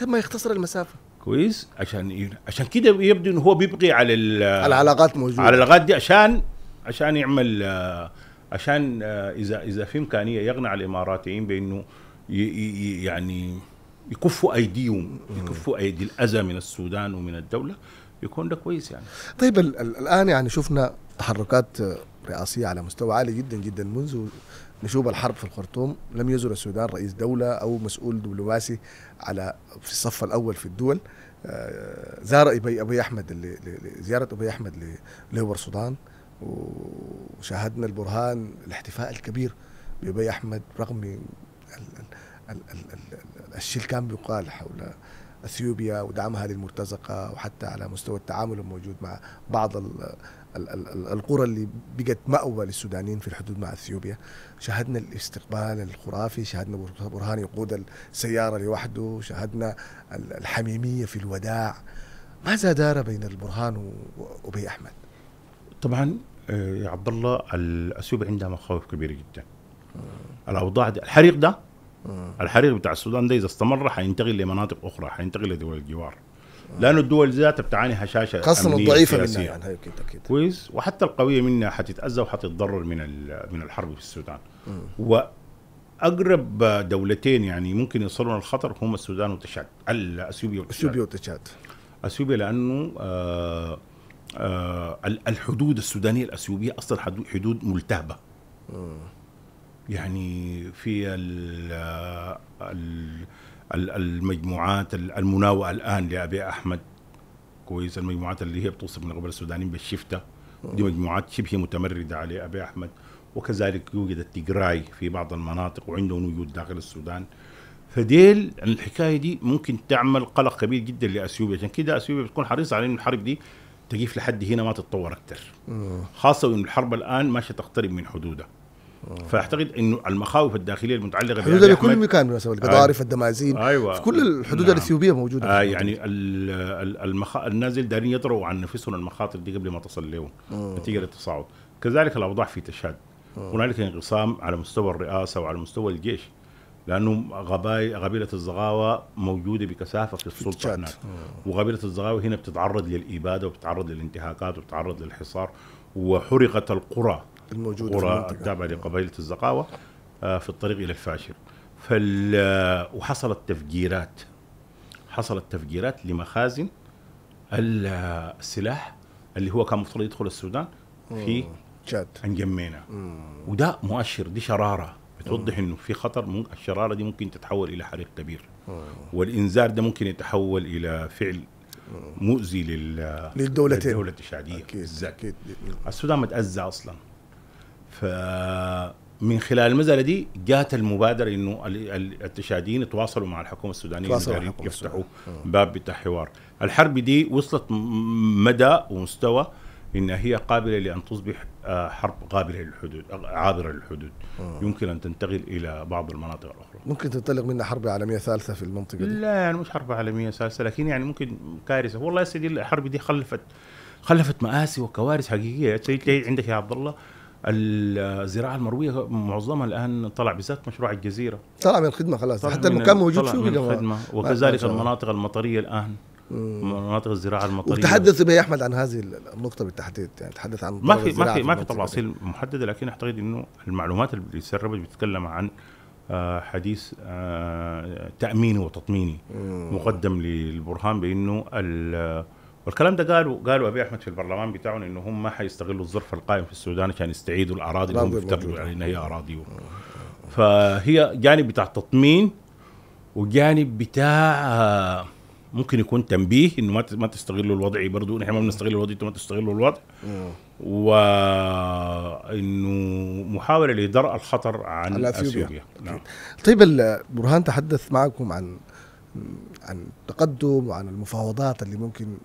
طب ما يختصر المسافه كويس عشان عشان كده يبدو انه هو بيبقي على العلاقات موجوده على العلاقات دي عشان عشان يعمل آه، عشان آه، اذا اذا في امكانيه يقنع الاماراتيين بانه يعني يكفوا ايديهم يكفوا ايدي الاذى من السودان ومن الدوله يكون ده كويس يعني طيب ال الان يعني شفنا تحركات رئاسية على مستوى عالي جدا جدا منذ نشوب الحرب في الخرطوم لم يزر السودان رئيس دولة أو مسؤول دبلوماسي على في الصف الأول في الدول آه، زار أبي, أحمد زيارة أبي أحمد لهور السودان وشاهدنا البرهان الاحتفاء الكبير بأبي أحمد رغم الشيء اللي كان بيقال حول اثيوبيا ودعمها للمرتزقه وحتى على مستوى التعامل الموجود مع بعض القرى اللي بقت مأوى للسودانيين في الحدود مع اثيوبيا شاهدنا الاستقبال الخرافي شاهدنا برهان يقود السياره لوحده شاهدنا الحميميه في الوداع ماذا دار بين البرهان وابي احمد طبعا آه، يا عبد الله الاثيوبيا عندها مخاوف كبيره جدا الاوضاع دي الحريق ده الحريق بتاع السودان ده اذا استمر حينتقل لمناطق اخرى حينتقل لدول الجوار لانه الدول ذاتها بتعاني هشاشه خاصه الضعيفه منها يعني اكيد اكيد كويس وحتى القويه منها حتتاذى وحتتضرر من من الحرب في السودان و اقرب دولتين يعني ممكن يصلون الخطر هم السودان وتشاد اثيوبيا اثيوبيا وتشاد اثيوبيا لانه آه آه الحدود السودانيه الاثيوبيه اصلا حدود ملتهبه يعني في ال آه، ال المجموعات المناوئه الان لابي احمد كويس المجموعات اللي هي بتوصف من قبل السودانيين بالشفته دي مجموعات شبه متمرده على ابي احمد وكذلك يوجد التجراي في بعض المناطق وعندهم وجود داخل السودان فديل الحكايه دي ممكن تعمل قلق كبير جدا لاثيوبيا عشان كده اثيوبيا بتكون حريصه على ان الحرب دي تجيف لحد هنا ما تتطور اكثر خاصه ان الحرب الان ماشيه تقترب من حدودها آه. فاعتقد انه المخاوف الداخليه المتعلقه حدود في كل مكان بالمناسبه آه. القضارف الدمازين أيوة. في كل الحدود نعم. الاثيوبيه موجوده آه يعني المخ... النازل دارين يطروا عن نفسهم المخاطر دي قبل ما تصل لهم آه. نتيجه للتصاعد كذلك الاوضاع في تشاد هنالك انقسام على مستوى الرئاسه وعلى مستوى الجيش لانه غباي قبيله الزغاوه موجوده بكثافه في السلطه هناك وقبيله الزغاوه هنا بتتعرض للاباده وبتتعرض للانتهاكات وبتتعرض للحصار وحرقت القرى الموجودة قرى التابعة لقبيلة الزقاوة آه، في الطريق إلى الفاشر فال آه، وحصلت تفجيرات حصلت تفجيرات لمخازن آه، السلاح اللي هو كان مفترض يدخل السودان في تشاد انجمينا وده مؤشر دي شراره بتوضح انه في خطر الشراره دي ممكن تتحول الى حريق كبير والانذار ده ممكن يتحول الى فعل مؤذي للدولتين للدوله الشعبية بالذات السودان متاذى اصلا فمن خلال المزله دي جات المبادره انه التشاديين يتواصلوا مع الحكومه السودانيه يفتحوا باب بتاع حوار الحرب دي وصلت مدى ومستوى ان هي قابله لان تصبح آه، حرب قابله للحدود عابره للحدود أوه. يمكن ان تنتقل الى بعض المناطق الاخرى ممكن تنطلق منها حرب عالميه ثالثه في المنطقه دي لا يعني مش حرب عالميه ثالثه لكن يعني ممكن كارثه والله يا سيدي الحرب دي خلفت خلفت مآسي وكوارث حقيقيه عندك يا عبد الله الزراعه المرويه معظمها الان طلع بالذات مشروع الجزيره طلع من الخدمه خلاص حتى المكان موجود شو من الخدمه وكذلك المناطق المطريه الان مناطق الزراعه المطريه وتحدث به احمد عن هذه النقطه بالتحديد يعني تحدث عن ما في ما في ما في تفاصيل محدده لكن اعتقد انه المعلومات اللي سربت بتتكلم عن آه، حديث آه، تاميني وتطميني مقدم للبرهان بانه والكلام ده قالوا قالوا ابي احمد في البرلمان بتاعهم انه هم ما حيستغلوا الظرف القائم في السودان عشان يستعيدوا الاراضي اللي هم يعني علينا هي اراضيهم فهي جانب بتاع تطمين وجانب بتاع آه، ممكن يكون تنبيه انه ما ما تستغلوا الوضع إيه برضه نحن ما بنستغل الوضع انتم ما تستغلوا الوضع وانه آه، محاوله لدرء الخطر عن اثيوبيا نعم. طيب برهان تحدث معكم عن عن التقدم وعن المفاوضات اللي ممكن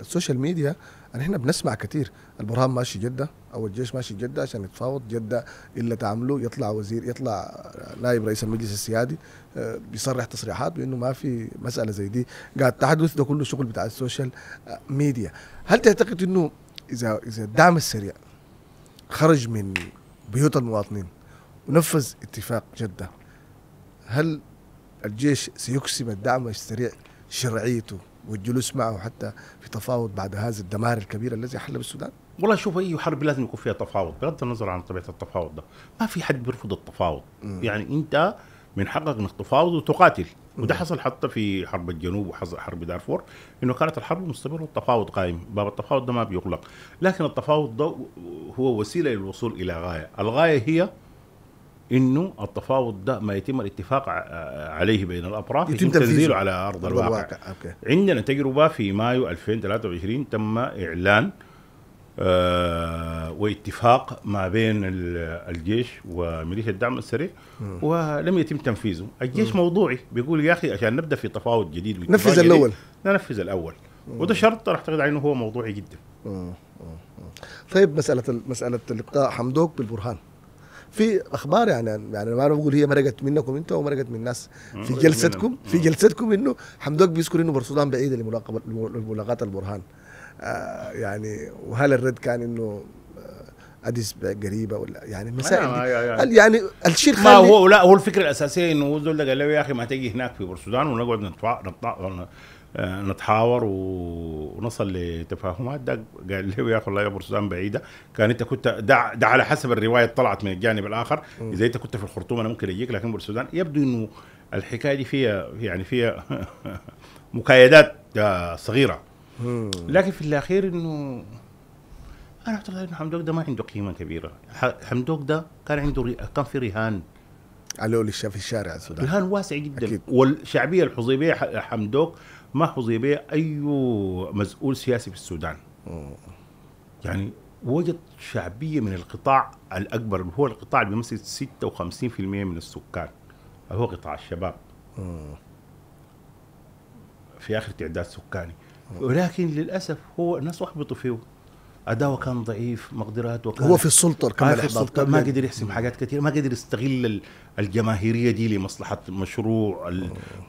السوشيال ميديا نحن بنسمع كثير البرهان ماشي جده او الجيش ماشي جده عشان يتفاوض جده الا تعملوا يطلع وزير يطلع نائب رئيس المجلس السيادي آه، بيصرح تصريحات بانه ما في مساله زي دي قاعد تحدث ده كله شغل بتاع السوشيال آه، ميديا هل تعتقد انه اذا اذا الدعم السريع خرج من بيوت المواطنين ونفذ اتفاق جده هل الجيش سيكسب الدعم ويستريع شرعيته والجلوس معه حتى في تفاوض بعد هذا الدمار الكبير الذي حل بالسودان؟ والله شوف اي حرب لازم يكون فيها تفاوض بغض النظر عن طبيعه التفاوض ده ما في حد بيرفض التفاوض م. يعني انت من حقك انك تفاوض وتقاتل وده حصل حتى في حرب الجنوب وحصل حرب دارفور انه كانت الحرب مستمره والتفاوض قائم باب التفاوض ده ما بيغلق لكن التفاوض ده هو وسيله للوصول الى غايه الغايه هي انه التفاوض ده ما يتم الاتفاق آه، عليه بين الاطراف يتم تنزيله على ارض الواقع, الواقع. أوكي. عندنا تجربه في مايو 2023 تم اعلان آه واتفاق ما بين الجيش وميليشيا الدعم السريع ولم يتم تنفيذه الجيش م. موضوعي بيقول يا اخي عشان نبدا في تفاوض جديد نفذ الاول ننفذ الاول م. وده شرط اعتقد انه هو موضوعي جدا م. م. طيب مساله مساله لقاء حمدوك بالبرهان في اخبار يعني يعني انا بقول هي مرقت منكم انت ومرقت من الناس في جلستكم في جلستكم انه حمدوك بيذكر انه برسودان بعيده لملاقاه البرهان آه، يعني وهل الرد كان انه آه، اديس قريبه ولا يعني المسائل آه, آه، يعني الشيء ما هو لا هو الفكره الاساسيه انه زول قال له يا اخي ما تيجي هناك في بورسودان ونقعد نتفاهم آه، نتحاور ونصل لتفاهمات ده قال له يا اخي والله يا برسان بعيده كان انت كنت ده, ده على حسب الروايه طلعت من الجانب الاخر اذا انت كنت في الخرطوم انا ممكن اجيك لكن بورسودان يبدو انه الحكايه دي فيها يعني فيها مكايدات آه، صغيره لكن في الاخير انه انا اعتقد انه حمدوك ده ما عنده قيمه كبيره حمدوك ده كان عنده ري... كان في رهان على في الشارع السوداني رهان واسع جدا أكيد. والشعبيه الحضيبيه حمدوك ما حظي به أي مسؤول سياسي في السودان يعني وجد شعبية من القطاع الأكبر اللي هو القطاع اللي بيمثل 56% من السكان اللي هو قطاع الشباب في آخر تعداد سكاني ولكن للأسف هو الناس أحبطوا فيه اداؤه كان ضعيف مقدراته كان هو في السلطه كان آه، في السلطه ما يعني قدر يحسم حاجات كثيره ما قدر يستغل الجماهيريه دي لمصلحه مشروع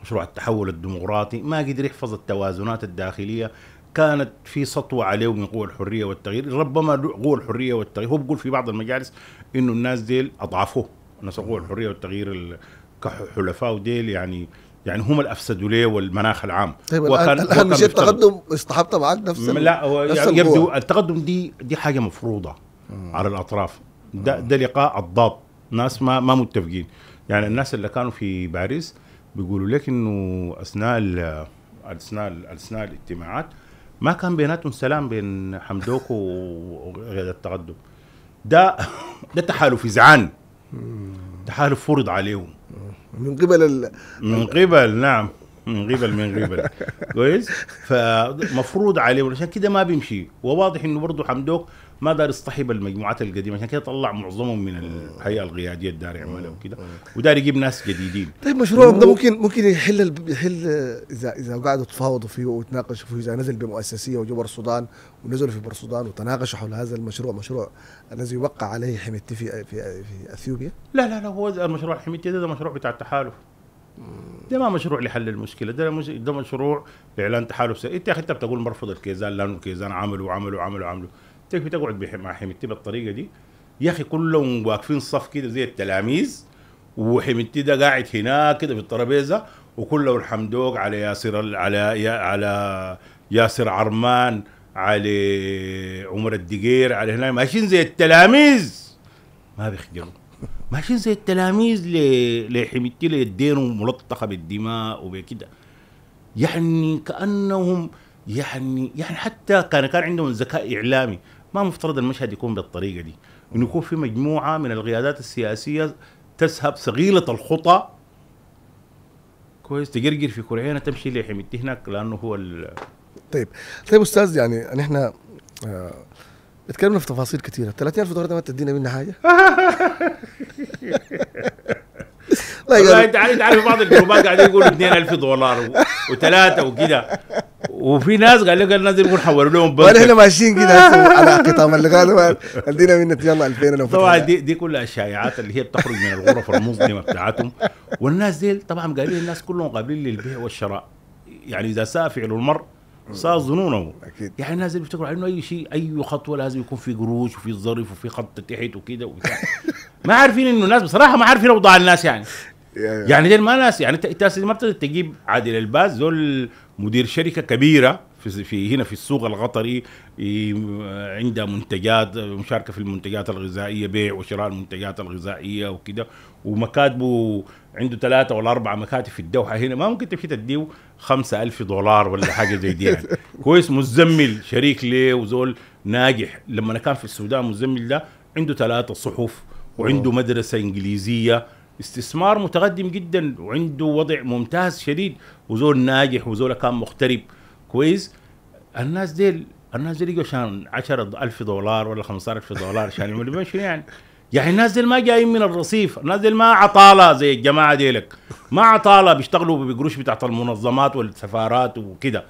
مشروع التحول الديمقراطي ما قدر يحفظ التوازنات الداخليه كانت في سطوة عليه من قوى الحرية والتغيير ربما قوى الحرية والتغيير هو بيقول في بعض المجالس إنه الناس ديل أضعفوه الناس قوى الحرية والتغيير كحلفاء ديل يعني يعني هم ليه والمناخ العام طيب وكان الان مش التقدم اصطحبت معاك نفس لا هو يعني يبدو التقدم دي دي حاجه مفروضه مم. على الاطراف ده ده لقاء الضاد ناس ما ما متفقين يعني الناس اللي كانوا في باريس بيقولوا لك انه اثناء اثناء اثناء الاجتماعات ما كان بيناتهم سلام بين حمدوك وغير التقدم ده ده تحالف زعان تحالف فرض عليهم من قبل ال... من قبل نعم من قبل من قبل كويس فمفروض عليه عشان كده ما بيمشي وواضح انه برضه حمدوك ما دار يصطحب المجموعات القديمه عشان كده طلع معظمهم من الهيئه القياديه الدار يعملها وكده ودار يجيب ناس جديدين طيب مشروع ده ممكن ممكن يحل يحل اذا اذا قعدوا تفاوضوا فيه وتناقشوا فيه اذا نزل بمؤسسيه وجوا السودان ونزلوا في برسودان وتناقشوا حول هذا المشروع مشروع الذي وقع عليه حميتي في في في اثيوبيا لا لا لا هو المشروع حميتي ده, ده مشروع بتاع التحالف ده ما مشروع لحل المشكله ده مش ده مشروع لاعلان تحالف انت يا اخي انت بتقول مرفض الكيزان لانه الكيزان عملوا وعملوا وعملوا وعملوا تكفي تقعد مع حميتي بالطريقه دي يا اخي كلهم واقفين صف كده زي التلاميذ وحميتي ده قاعد هناك كده في الترابيزه وكلهم الحمدوق على ياسر على على ياسر عرمان على عمر الدقير على هنا ماشيين زي التلاميذ ما بيخجلوا ماشيين زي التلاميذ لحميتي ليدينهم ملطخه بالدماء وبكده يعني كانهم يعني يعني حتى كان كان عندهم ذكاء اعلامي ما مفترض المشهد يكون بالطريقه دي انه يكون في مجموعه من القيادات السياسيه تسهب صغيره الخطى كويس تقرقر في كرعينها تمشي لحميدتي هناك لانه هو ال طيب طيب استاذ يعني نحن آه اتكلمنا في تفاصيل كثيره 30000 دولار ما تدينا منها حاجه والله انت عارف بعض الجروبات قاعدين يقولوا 2000 دولار وثلاثه وكذا وفي ناس قال لك الناس يقول حولوا لهم بنك احنا ماشيين كده على قطام اللي قالوا ادينا من يلا 2000 طبعا دي, دي كلها الشائعات اللي هي بتخرج من الغرف المظلمه بتاعتهم والناس دي طبعا قايلين الناس كلهم قابلين للبيع والشراء يعني اذا ساء فعل المرء صار ظنونه اكيد يعني الناس اللي بتقول انه اي شيء اي خطوه لازم يكون في قروش وفي ظرف وفي خط تحت وكذا ما عارفين انه الناس بصراحه ما عارفين اوضاع الناس يعني يعني دي ما ناس يعني انت ما بتقدر تجيب عادل الباز زول مدير شركه كبيره في, في هنا في السوق القطري عندها منتجات مشاركه في المنتجات الغذائيه بيع وشراء المنتجات الغذائيه وكده ومكاتبه عنده ثلاثه ولا اربعه مكاتب في الدوحه هنا ما ممكن تمشي تديه خمسة ألف دولار ولا حاجه زي دي يعني كويس مزمل شريك ليه وزول ناجح لما انا كان في السودان مزمل ده عنده ثلاثه صحف وعنده مدرسة إنجليزية استثمار متقدم جدا وعنده وضع ممتاز شديد وزول ناجح وزول كان مغترب كويس الناس ديل الناس ديل عشان عشان 10000 دولار ولا 15000 دولار عشان يعملوا شنو يعني يعني الناس ديل ما جايين من الرصيف الناس ديل ما عطالة زي الجماعة ديلك ما عطالة بيشتغلوا بقروش بتاعت المنظمات والسفارات وكده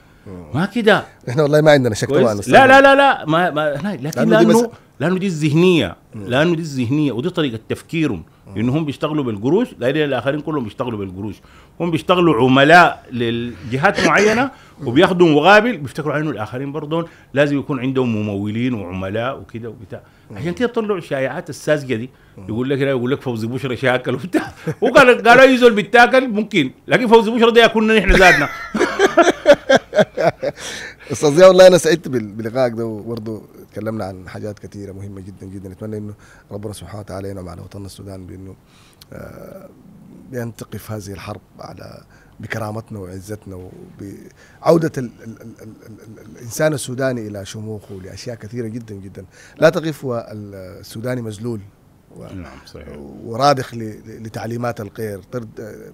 ما كده احنا والله ما عندنا شك طبعا لا لا لا لا ما, ما لكن لانه, لأنه لانه دي الذهنيه لانه دي الذهنيه ودي طريقه تفكيرهم انهم بيشتغلوا بالقروش لا الاخرين كلهم بيشتغلوا بالقروش هم بيشتغلوا عملاء للجهات معينه وبياخذوا مقابل بيفتكروا انه الاخرين برضه لازم يكون عندهم ممولين وعملاء وكده وبتاع عشان كده طلعوا الشائعات الساذجه دي يقول لك يقول لك فوزي بشرى شاكل وبتاع وقال قالوا اي زول بيتاكل ممكن لكن فوزي بشرى ده ياكلنا نحن زادنا استاذ والله انا سعدت بلقائك ده برضه تكلمنا عن حاجات كثيره مهمه جدا جدا نتمنى انه ربنا سبحانه وتعالى ينعم على وطننا السودان بانه آه، ينتقف هذه الحرب على بكرامتنا وعزتنا وبعودة الإنسان السوداني إلى شموخه لأشياء كثيرة جدا جدا لا تقف السوداني مزلول نعم صحيح ورادخ لتعليمات القير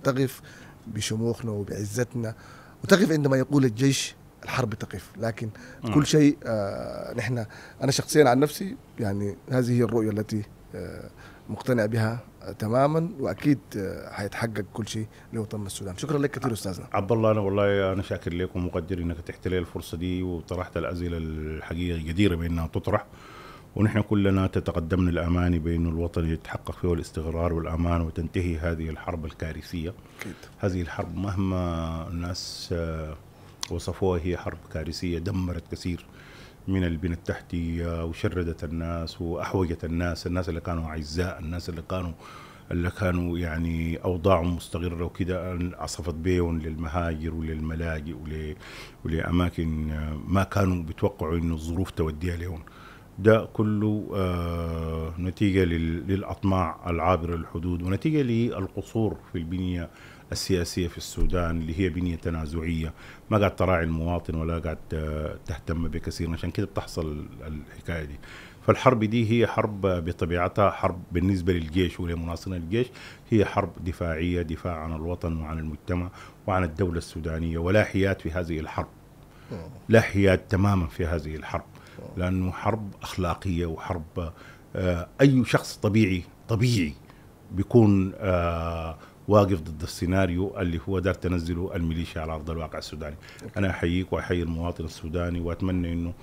تقف بشموخنا وبعزتنا وتقف عندما يقول الجيش الحرب تقف لكن م. آه. كل شيء آه نحن انا شخصيا عن نفسي يعني هذه هي الرؤيه التي آه مقتنع بها آه، تماما واكيد آه، حيتحقق كل شيء لوطن السودان شكرا لك كثير استاذنا عبد الله انا والله انا شاكر لك ومقدر انك تحت لي الفرصه دي وطرحت الاسئله الحقيقه جديره بانها تطرح ونحن كلنا تتقدمنا الاماني بانه الوطن يتحقق فيه الاستقرار والامان وتنتهي هذه الحرب الكارثيه أكيد. هذه الحرب مهما الناس وصفوها هي حرب كارثية دمرت كثير من البنى التحتية وشردت الناس وأحوجت الناس الناس اللي كانوا أعزاء الناس اللي كانوا اللي كانوا يعني اوضاعهم مستقره وكده عصفت بيهم للمهاجر وللملاجئ ولاماكن ما كانوا بيتوقعوا انه الظروف توديها لهم ده كله آه نتيجة للأطماع العابرة للحدود ونتيجة للقصور في البنية السياسيه في السودان اللي هي بنيه تنازعيه ما قاعد تراعي المواطن ولا قاعد آه، تهتم بكثير عشان كده بتحصل الحكايه دي فالحرب دي هي حرب بطبيعتها حرب بالنسبة للجيش ولمناصرين الجيش هي حرب دفاعية دفاع عن الوطن وعن المجتمع وعن الدولة السودانية ولا حياد في هذه الحرب لا حياد تماما في هذه الحرب لأنه حرب أخلاقية وحرب آه، أي شخص طبيعي طبيعي بيكون آه واقف ضد السيناريو اللي هو دار تنزله الميليشيا على ارض الواقع السوداني انا احييك واحيي المواطن السوداني واتمنى انه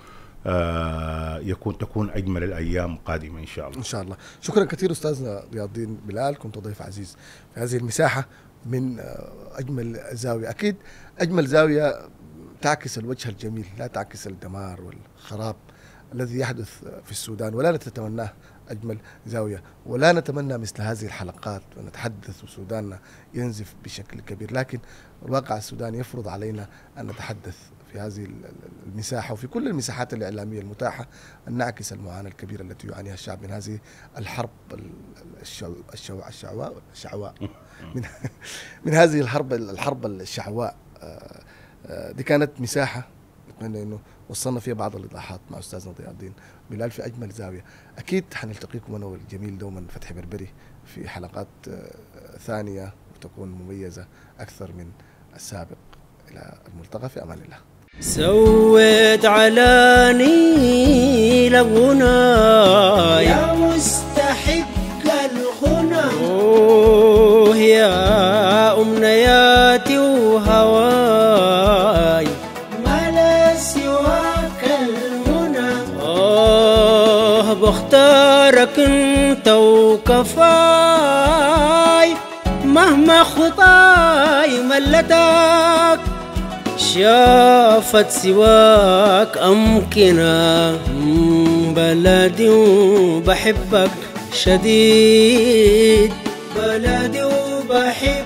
آه يكون تكون اجمل الايام قادمه ان شاء الله ان شاء الله شكرا كثير استاذنا رياض الدين بلال كنت ضيف عزيز في هذه المساحه من آه، اجمل زاويه اكيد اجمل زاويه تعكس الوجه الجميل لا تعكس الدمار والخراب الذي يحدث في السودان ولا نتمناه أجمل زاوية ولا نتمنى مثل هذه الحلقات ونتحدث وسوداننا ينزف بشكل كبير لكن الواقع السوداني يفرض علينا أن نتحدث في هذه المساحة وفي كل المساحات الإعلامية المتاحة أن نعكس المعاناة الكبيرة التي يعانيها الشعب من هذه الحرب الشعواء الشعواء الشعواء من, من هذه الحرب الحرب الشعواء آه، آه، دي كانت مساحة أتمنى أنه وصلنا فيها بعض الايضاحات مع استاذنا ضياء الدين بلال في اجمل زاويه اكيد حنلتقيكم انا والجميل دوما فتحي بربري في حلقات آه، ثانيه وتكون مميزه اكثر من السابق الى الملتقى في امان الله سويت على نيل يا مستحق الغنى اوه يا وكفاي مهما خطاي ملتك شافت سواك أمكنة بلدي وبحبك شديد بلدي وبحبك